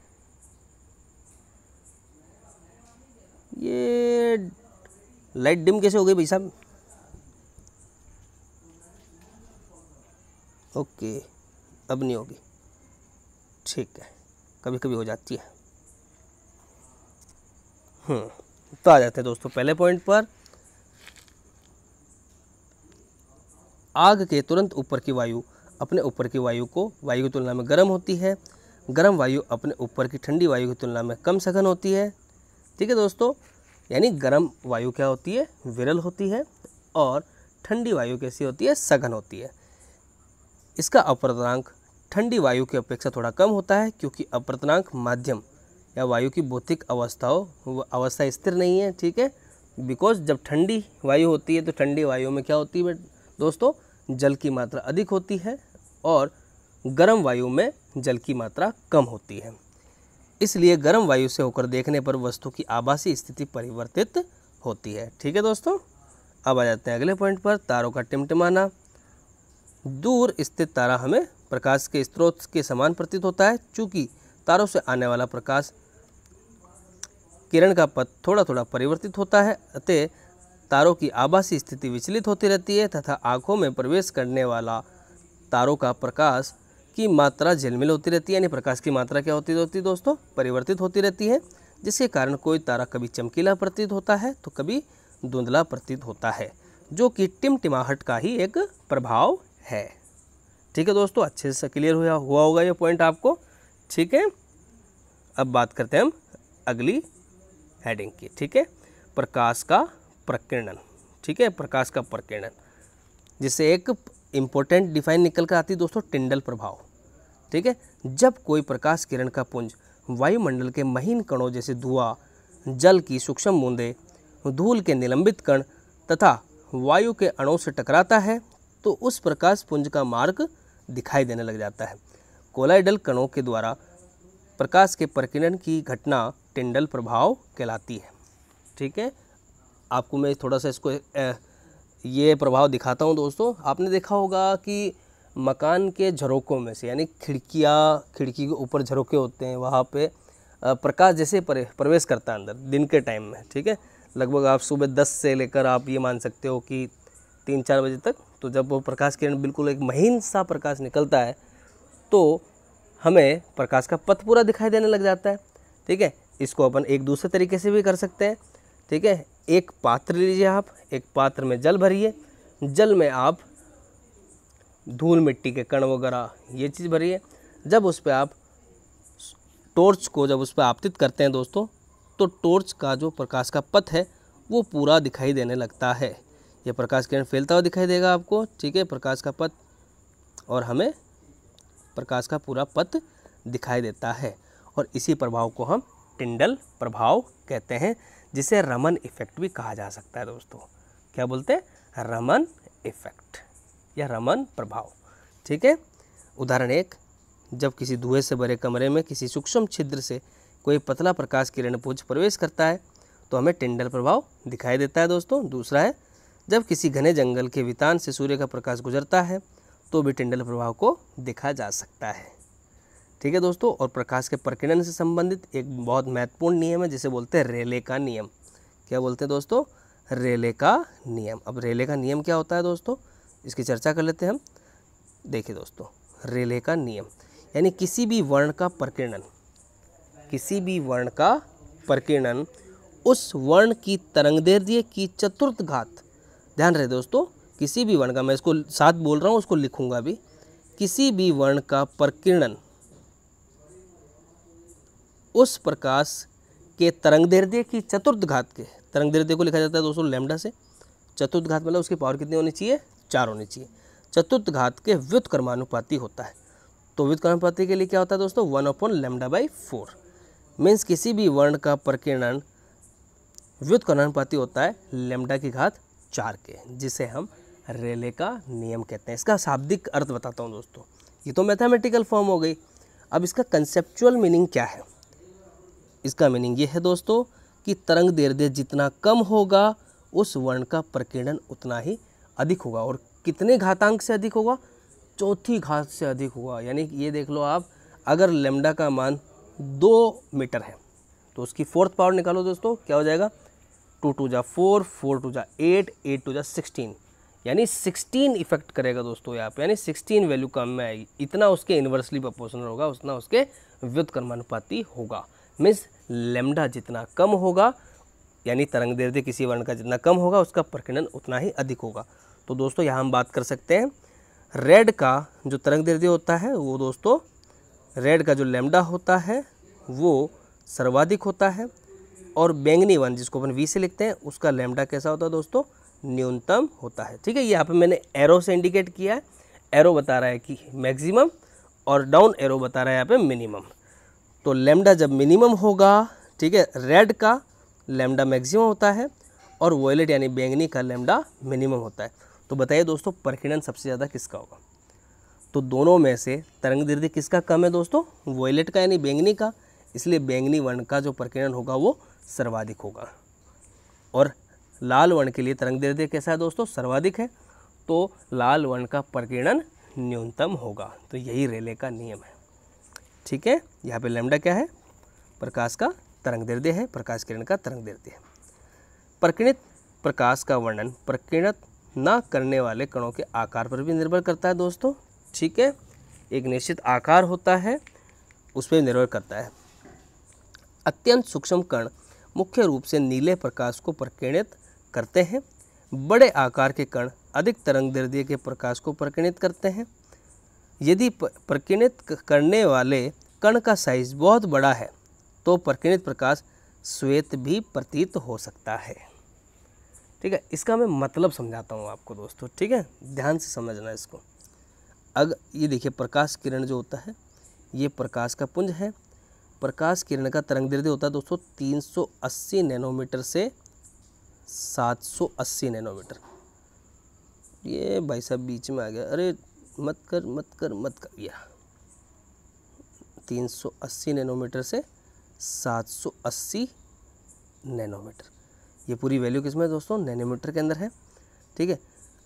ये लाइट डिम कैसे हो गई भाई साहब ओके अब नहीं होगी ठीक है कभी कभी हो जाती है हाँ, तो आ जाते हैं दोस्तों पहले पॉइंट पर आग के तुरंत ऊपर की वायु अपने ऊपर की वायु को वायु की तुलना में गर्म होती है गर्म वायु अपने ऊपर की ठंडी वायु की तुलना में कम सघन होती है ठीक है दोस्तों यानी गर्म वायु क्या होती है विरल होती है और ठंडी वायु कैसी होती है सघन होती है इसका अपरतनांक ठंडी वायु की अपेक्षा थोड़ा कम होता है क्योंकि अपरतनांक माध्यम या वायु की भौतिक अवस्थाओं अवस्था स्थिर नहीं है ठीक है बिकॉज जब ठंडी वायु होती है तो ठंडी वायु में क्या होती है दोस्तों जल की मात्रा अधिक होती है और गर्म वायु में जल की मात्रा कम होती है इसलिए गर्म वायु से होकर देखने पर वस्तु की आभासी स्थिति परिवर्तित होती है ठीक है दोस्तों अब आ जाते हैं अगले पॉइंट पर तारों का टिमटिमाना दूर स्थित तारा हमें प्रकाश के स्रोत के समान प्रतीत होता है चूँकि तारों से आने वाला प्रकाश किरण का पथ थोड़ा थोड़ा परिवर्तित होता है अतः तारों की आभासी स्थिति विचलित होती रहती है तथा आँखों में प्रवेश करने वाला तारों का प्रकाश की मात्रा झिलमिल होती रहती है यानी प्रकाश की मात्रा क्या होती होती है दोस्तों परिवर्तित होती रहती है जिसके कारण कोई तारा कभी चमकीला प्रतीत होता है तो कभी धुंधला प्रतीत होता है जो कि टिमटिमाहट का ही एक प्रभाव है ठीक है दोस्तों अच्छे से क्लियर हुआ हुआ होगा ये पॉइंट आपको ठीक है अब बात करते हैं हम अगली हेडिंग की ठीक है प्रकाश का प्रकीर्णन ठीक है प्रकाश का प्रकीर्णन जिससे एक इम्पोर्टेंट डिफाइन निकल कर आती है दोस्तों टिंडल प्रभाव ठीक है जब कोई प्रकाश किरण का पुंज वायुमंडल के महीन कणों जैसे धुआं जल की सूक्ष्म बूंदे धूल के निलंबित कण तथा वायु के अणों से टकराता है तो उस प्रकाश पुंज का मार्ग दिखाई देने लग जाता है कोलाइडल कणों के द्वारा प्रकाश के प्रकीर्णन की घटना टिंडल प्रभाव कहलाती है ठीक है आपको मैं थोड़ा सा इसको ये प्रभाव दिखाता हूँ दोस्तों आपने देखा होगा कि मकान के झरोकों में से यानी खिड़कियाँ खिड़की के ऊपर झरोके होते हैं वहाँ पे प्रकाश जैसे प्रवेश करता है अंदर दिन के टाइम में ठीक है लगभग आप सुबह दस से लेकर आप ये मान सकते हो कि तीन चार बजे तक तो जब वो प्रकाश किरण बिल्कुल एक महीन सा प्रकाश निकलता है तो हमें प्रकाश का पथ पूरा दिखाई देने लग जाता है ठीक है इसको अपन एक दूसरे तरीके से भी कर सकते हैं ठीक है एक पात्र लीजिए आप एक पात्र में जल भरिए जल में आप धूल मिट्टी के कण वगैरह ये चीज़ भरिए जब उस पर आप टॉर्च को जब उस पर आपतित करते हैं दोस्तों तो टॉर्च का जो प्रकाश का पथ है वो पूरा दिखाई देने लगता है ये प्रकाश किरण फैलता हुआ दिखाई देगा आपको ठीक है प्रकाश का पथ और हमें प्रकाश का पूरा पथ दिखाई देता है और इसी प्रभाव को हम टिंडल प्रभाव कहते हैं जिसे रमन इफेक्ट भी कहा जा सकता है दोस्तों क्या बोलते हैं रमन इफेक्ट या रमन प्रभाव ठीक है उदाहरण एक जब किसी धुएं से भरे कमरे में किसी सूक्ष्म छिद्र से कोई पतला प्रकाश किरण पुंज प्रवेश करता है तो हमें टिंडल प्रभाव दिखाई देता है दोस्तों दूसरा है जब किसी घने जंगल के वितान से सूर्य का प्रकाश गुजरता है तो भी टिंडल प्रभाव को देखा जा सकता है ठीक है दोस्तों और प्रकाश के प्रकीर्णन से संबंधित एक बहुत महत्वपूर्ण नियम है जिसे बोलते हैं रेले का नियम क्या बोलते हैं दोस्तों रेले का नियम अब रेले का नियम क्या होता है दोस्तों इसकी चर्चा कर लेते हैं हम देखिए दोस्तों रेले का नियम यानी किसी भी वर्ण का प्रकीर्णन किसी भी वर्ण का प्रकीर्णन उस वर्ण की दैर्ध्य की चतुर्थ घात ध्यान रहे दोस्तों किसी भी वर्ण का मैं इसको साथ बोल रहा हूँ उसको लिखूँगा भी किसी भी वर्ण का प्रकीर्णन उस प्रकाश के दैर्ध्य की चतुर्थ घात के दैर्ध्य को लिखा जाता है दोस्तों लेमडा से चतुर्थ घात मतलब उसकी पावर कितनी होनी चाहिए चार होनी चाहिए चतुर्थ घात के कर्मानुपाति होता है तो व्युत कर्मानुपाति के लिए क्या होता है दोस्तों one upon lambda by four means किसी भी वर्ण का प्रकीर्णन कर्मानुपाति होता है लेमडा की घात चार के जिसे हम रेले का नियम कहते हैं इसका शाब्दिक अर्थ बताता हूँ दोस्तों ये तो मैथमेटिकल फॉर्म हो गई अब इसका कंसेप्चुअल मीनिंग क्या है इसका मीनिंग ये है दोस्तों कि तरंग दैर्ध्य जितना कम होगा उस वर्ण का प्रकीर्णन उतना ही अधिक होगा और कितने घातांक से अधिक होगा चौथी घात से अधिक होगा यानी ये देख लो आप अगर लेमडा का मान दो मीटर है तो उसकी फोर्थ पावर निकालो दोस्तों क्या हो जाएगा टू टू जा फोर फोर टू जा एट एट टू जा सिक्सटीन यानी सिक्सटीन इफेक्ट करेगा दोस्तों यहाँ पे यानी सिक्सटीन वैल्यू कम में आएगी इतना उसके इन्वर्सली प्रपोर्सनल होगा उतना उसके व्युत कर्मानुपाती होगा मीन्स लेमडा जितना कम होगा यानी तरंग दैर्ध्य किसी वर्ण का जितना कम होगा उसका प्रकीर्णन उतना ही अधिक होगा तो दोस्तों यहाँ हम बात कर सकते हैं रेड का जो तरंग दैर्ध्य होता है वो दोस्तों रेड का जो लेमडा होता है वो सर्वाधिक होता है और बैंगनी वन जिसको अपन वी से लिखते हैं उसका लेमडा कैसा होता है दोस्तों न्यूनतम होता है ठीक है यहाँ पे मैंने एरो से इंडिकेट किया है एरो बता रहा है कि मैक्सिमम और डाउन एरो बता रहा है यहाँ पे मिनिमम तो लेमडा जब मिनिमम होगा ठीक है रेड का लेमडा मैक्सिमम होता है और वॉयलेट यानी बैंगनी का लेमडा मिनिमम होता है तो बताइए दोस्तों प्रकीर्णन सबसे ज़्यादा किसका होगा तो दोनों में से तरंग दीर्घ किसका कम है दोस्तों वॉयलेट का यानी बैंगनी का इसलिए बैंगनी वर्ण का जो प्रकीर्णन होगा वो सर्वाधिक होगा और लाल वर्ण के लिए तरंग दीर्घ कैसा है दोस्तों सर्वाधिक है तो लाल वर्ण का प्रकीर्णन न्यूनतम होगा तो यही रेले का नियम है ठीक है यहाँ पे लेमडा क्या है प्रकाश का तरंग दैर्ध्य है प्रकाश किरण का तरंग दैर्ध्य है प्रकीर्णित प्रकाश का वर्णन प्रकीर्णित न करने वाले कणों के आकार पर भी निर्भर करता है दोस्तों ठीक है एक निश्चित आकार होता है उस पर निर्भर करता है अत्यंत सूक्ष्म कण मुख्य रूप से नीले प्रकाश को प्रकीर्णित करते हैं बड़े आकार के कण अधिक तरंग दर्दीय के प्रकाश को प्रकीर्णित करते हैं यदि प्रकीर्णित करने वाले कण का साइज बहुत बड़ा है तो प्रकिरणित प्रकाश श्वेत भी प्रतीत हो सकता है ठीक है इसका मैं मतलब समझाता हूँ आपको दोस्तों ठीक है ध्यान से समझना इसको अगर ये देखिए प्रकाश किरण जो होता है ये प्रकाश का पुंज है प्रकाश किरण का तरंग दीर्घ होता है दोस्तों 380 नैनोमीटर से 780 नैनोमीटर ये भाई साहब बीच में आ गया अरे मत कर मत कर मत कर यह 380 नैनोमीटर से 780 नैनोमीटर ये पूरी वैल्यू किस में है दोस्तों नैनोमीटर के अंदर है ठीक है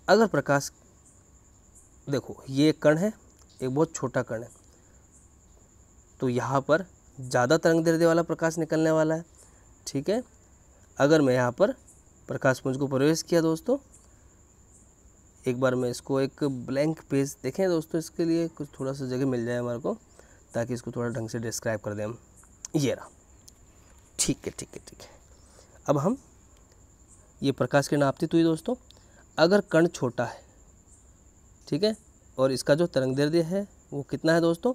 अगर प्रकाश देखो ये एक कण है एक बहुत छोटा कण है तो यहाँ पर ज़्यादा तरंग दर्दे वाला प्रकाश निकलने वाला है ठीक है अगर मैं यहाँ पर प्रकाश पुंज को प्रवेश किया दोस्तों एक बार मैं इसको एक ब्लैंक पेज देखें दोस्तों इसके लिए कुछ थोड़ा सा जगह मिल जाए हमारे को ताकि इसको थोड़ा ढंग से डिस्क्राइब कर दें हम ये रहा ठीक है ठीक है ठीक है अब हम ये प्रकाश नापते तो ही दोस्तों अगर कण छोटा है ठीक है और इसका जो तरंग दर्द है वो कितना है दोस्तों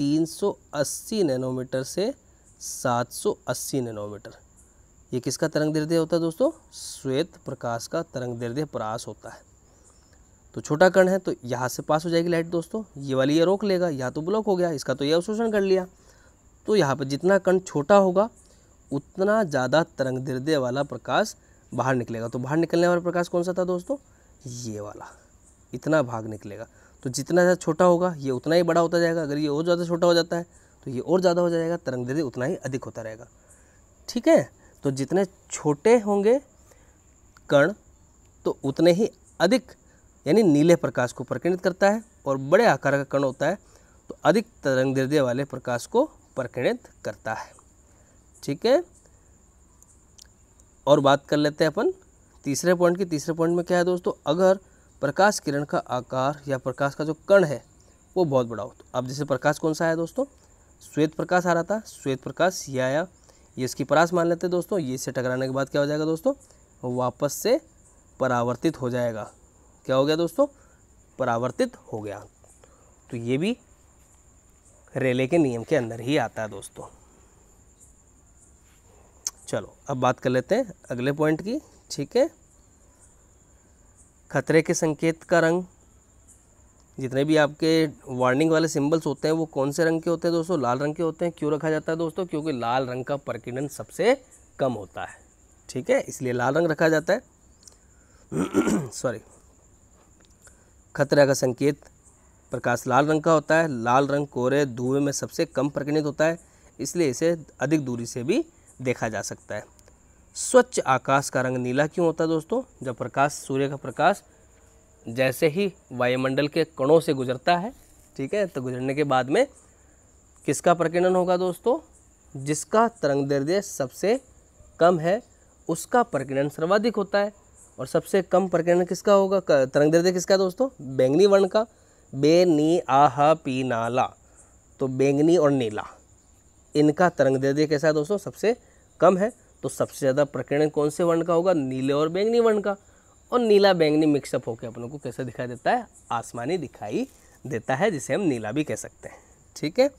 380 नैनोमीटर से 780 नैनोमीटर ये किसका तरंग दर्द होता है दोस्तों श्वेत प्रकाश का तरंग दर्द प्रास होता है तो छोटा कण है तो यहाँ से पास हो जाएगी लाइट दोस्तों ये वाली ये रोक लेगा यहाँ तो ब्लॉक हो गया इसका तो ये अवशोषण कर लिया तो यहाँ पर जितना कण छोटा होगा उतना ज़्यादा तरंग दिर्दे वाला प्रकाश बाहर निकलेगा तो बाहर निकलने वाला प्रकाश कौन सा था दोस्तों ये वाला इतना भाग निकलेगा तो जितना ज़्यादा छोटा होगा ये उतना ही बड़ा होता जाएगा अगर ये और ज़्यादा छोटा हो जाता है तो ये और ज़्यादा हो जाएगा तरंग दीर्घ उतना ही अधिक होता रहेगा ठीक है तो जितने छोटे होंगे कण तो उतने ही अधिक यानी नीले प्रकाश को प्रकीर्णित करता है और बड़े आकार का कण होता है तो अधिक तरंग दीर्घ वाले प्रकाश को प्रकीर्णित करता है ठीक है और बात कर लेते हैं अपन तीसरे पॉइंट की तीसरे पॉइंट में क्या है दोस्तों अगर प्रकाश किरण का आकार या प्रकाश का जो कण है वो बहुत बड़ा हो तो अब जैसे प्रकाश कौन सा आया दोस्तों श्वेत प्रकाश आ रहा था श्वेत प्रकाश ये आया ये इसकी परास मान लेते हैं दोस्तों ये से टकराने के बाद क्या हो जाएगा दोस्तों वापस से परावर्तित हो जाएगा क्या हो गया दोस्तों परावर्तित हो गया तो ये भी रेले के नियम के अंदर ही आता है दोस्तों चलो अब बात कर लेते हैं अगले पॉइंट की ठीक है खतरे के संकेत का रंग जितने भी आपके वार्निंग वाले सिंबल्स होते हैं वो कौन से रंग के होते हैं दोस्तों लाल रंग के होते हैं क्यों रखा जाता है दोस्तों क्योंकि लाल रंग का प्रकीर्णन सबसे कम होता है ठीक है इसलिए लाल रंग रखा जाता है सॉरी खतरा का संकेत प्रकाश लाल रंग का होता है लाल रंग कोरे धुएं में सबसे कम प्रगणित होता है इसलिए इसे अधिक दूरी से भी देखा जा सकता है स्वच्छ आकाश का रंग नीला क्यों होता है दोस्तों जब प्रकाश सूर्य का प्रकाश जैसे ही वायुमंडल के कणों से गुजरता है ठीक है तो गुजरने के बाद में किसका प्रकीर्णन होगा दोस्तों जिसका तरंग दैर्ध्य सबसे कम है उसका प्रकीर्णन सर्वाधिक होता है और सबसे कम प्रकरण किसका होगा तरंग दर्द किसका है दोस्तों बैंगनी वर्ण का बे नी आह पी नाला तो बैंगनी और नीला इनका तरंग दीर्घ कैसा है दोस्तों सबसे कम है तो सबसे ज़्यादा प्रकरण कौन से वर्ण का होगा नीले और बैंगनी वर्ण का और नीला बैंगनी मिक्सअप होकर अपनों को कैसा दिखाई देता है आसमानी दिखाई देता है जिसे हम नीला भी कह सकते हैं ठीक है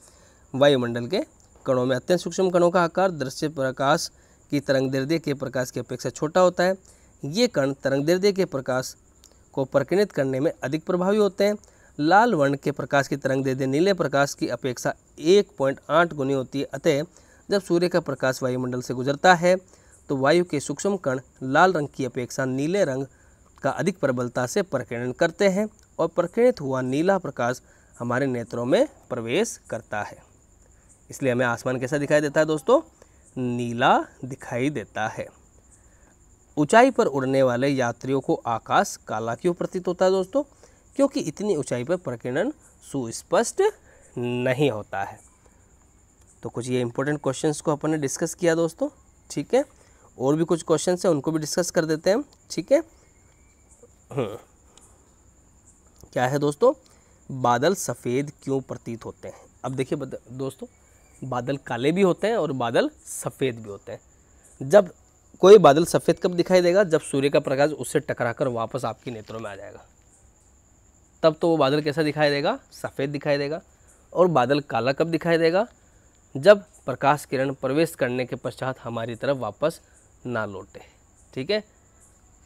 वायुमंडल के कणों में अत्यंत सूक्ष्म कणों का आकार दृश्य प्रकाश की तरंग दीर्घ के प्रकाश की अपेक्षा छोटा होता है ये कण तरंगदैर्ध्य के प्रकाश को प्रकीर्णित करने में अधिक प्रभावी होते हैं लाल वर्ण के प्रकाश की तरंगदैर्ध्य नीले प्रकाश की अपेक्षा 1.8 गुनी होती है अतः जब सूर्य का प्रकाश वायुमंडल से गुजरता है तो वायु के सूक्ष्म कण लाल रंग की अपेक्षा नीले रंग का अधिक प्रबलता से प्रकीर्णन करते हैं और प्रकीर्णित हुआ नीला प्रकाश हमारे नेत्रों में प्रवेश करता है इसलिए हमें आसमान कैसा दिखाई देता है दोस्तों नीला दिखाई देता है ऊंचाई पर उड़ने वाले यात्रियों को आकाश काला क्यों प्रतीत होता है दोस्तों क्योंकि इतनी ऊंचाई पर प्रकीर्णन सुस्पष्ट नहीं होता है तो कुछ ये इंपॉर्टेंट क्वेश्चंस को अपन ने डिस्कस किया दोस्तों ठीक है और भी कुछ क्वेश्चन हैं उनको भी डिस्कस कर देते हैं ठीक है हम्म। क्या है दोस्तों बादल सफ़ेद क्यों प्रतीत होते हैं अब देखिए दोस्तों बादल काले भी होते हैं और बादल सफ़ेद भी होते हैं जब कोई बादल सफ़ेद कब दिखाई देगा जब सूर्य का प्रकाश उससे टकराकर वापस आपकी नेत्रों में आ जाएगा तब तो वो बादल कैसा दिखाई देगा सफ़ेद दिखाई देगा और बादल काला कब दिखाई देगा जब प्रकाश किरण प्रवेश करने के पश्चात हमारी तरफ वापस ना लौटे ठीक है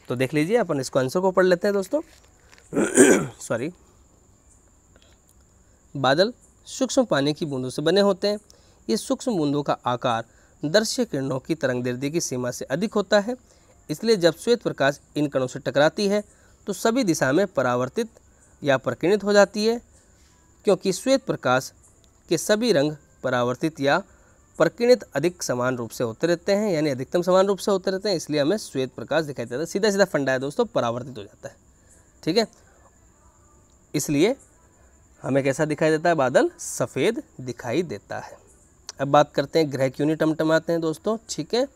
तो देख लीजिए अपन इसको आंसर को पढ़ लेते हैं दोस्तों सॉरी बादल सूक्ष्म पानी की बूंदों से बने होते हैं ये सूक्ष्म बूंदों का आकार दृश्य किरणों की तरंगदैर्ध्य की सीमा से अधिक होता है इसलिए जब श्वेत प्रकाश इन कणों से टकराती है तो सभी दिशा में परावर्तित या प्रकीर्णित हो जाती है क्योंकि श्वेत प्रकाश के सभी रंग परावर्तित या प्रकीर्णित अधिक समान रूप से होते रहते हैं यानी अधिकतम समान रूप से होते रहते हैं इसलिए हमें श्वेत प्रकाश दिखाई देता है सीधा सीधा फंडा है दोस्तों परावर्तित हो जाता है ठीक है इसलिए हमें कैसा दिखाई देता है बादल सफ़ेद दिखाई देता है अब बात करते हैं ग्रह क्यों नहीं टमटमाते हैं दोस्तों ठीक है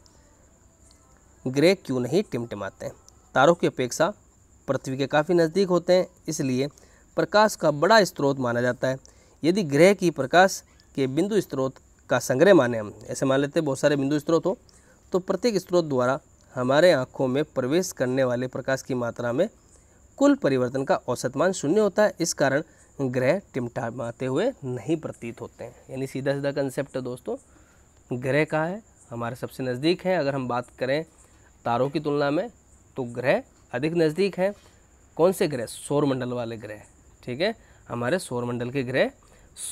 ग्रह क्यों नहीं टिमटिमाते हैं तारों की अपेक्षा पृथ्वी के काफ़ी नज़दीक होते हैं इसलिए प्रकाश का बड़ा स्त्रोत माना जाता है यदि ग्रह की प्रकाश के बिंदु स्त्रोत का संग्रह माने हम ऐसे मान लेते हैं बहुत सारे बिंदु स्त्रोत हो तो प्रत्येक स्त्रोत द्वारा हमारे आँखों में प्रवेश करने वाले प्रकाश की मात्रा में कुल परिवर्तन का औसत मान शून्य होता है इस कारण ग्रह टिमटाते हुए नहीं प्रतीत होते हैं यानी सीधा सीधा कंसेप्ट है दोस्तों ग्रह का है हमारे सबसे नज़दीक हैं अगर हम बात करें तारों की तुलना में तो ग्रह अधिक नज़दीक हैं कौन से ग्रह सौरमंडल वाले ग्रह ठीक है हमारे सौरमंडल के ग्रह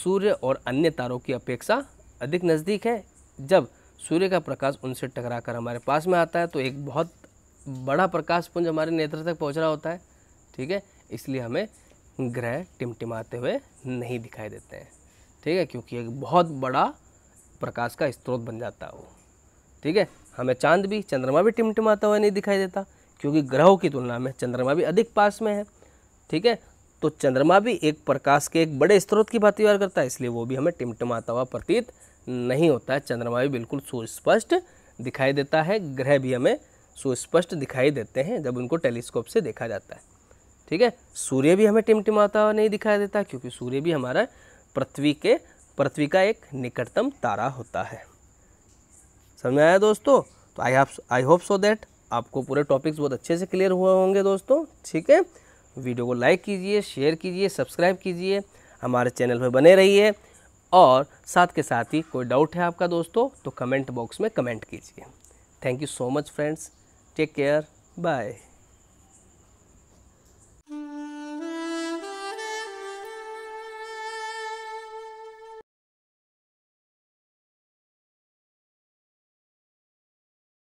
सूर्य और अन्य तारों की अपेक्षा अधिक नज़दीक हैं जब सूर्य का प्रकाश उनसे टकराकर हमारे पास में आता है तो एक बहुत बड़ा प्रकाश पुंज हमारे नेत्र तक पहुंच रहा होता है ठीक है इसलिए हमें ग्रह टिमटिमाते हुए नहीं दिखाई देते हैं ठीक है क्योंकि एक बहुत बड़ा प्रकाश का स्त्रोत बन जाता है वो ठीक है हमें चांद भी चंद्रमा भी टिमटिमाता हुआ नहीं दिखाई देता क्योंकि ग्रहों की तुलना में चंद्रमा भी अधिक पास में है ठीक है तो चंद्रमा भी एक प्रकाश के एक बड़े स्त्रोत की भांति व्यवहार करता है इसलिए वो भी हमें टिमटिमाता हुआ प्रतीत नहीं होता है चंद्रमा भी बिल्कुल सुस्पष्ट दिखाई देता है ग्रह भी हमें सुस्पष्ट दिखाई देते हैं जब उनको टेलीस्कोप से देखा जाता है ठीक है सूर्य भी हमें टिमटिमाता हुआ नहीं दिखाई देता क्योंकि सूर्य भी हमारा पृथ्वी के पृथ्वी का एक निकटतम तारा होता है समझ में आया दोस्तों तो आई हैप आई होप सो दैट आपको पूरे टॉपिक्स बहुत अच्छे से क्लियर हुए होंगे दोस्तों ठीक है वीडियो को लाइक कीजिए शेयर कीजिए सब्सक्राइब कीजिए हमारे चैनल पर बने रहिए और साथ के साथ ही कोई डाउट है आपका दोस्तों तो कमेंट बॉक्स में कमेंट कीजिए thank you so much friends take care bye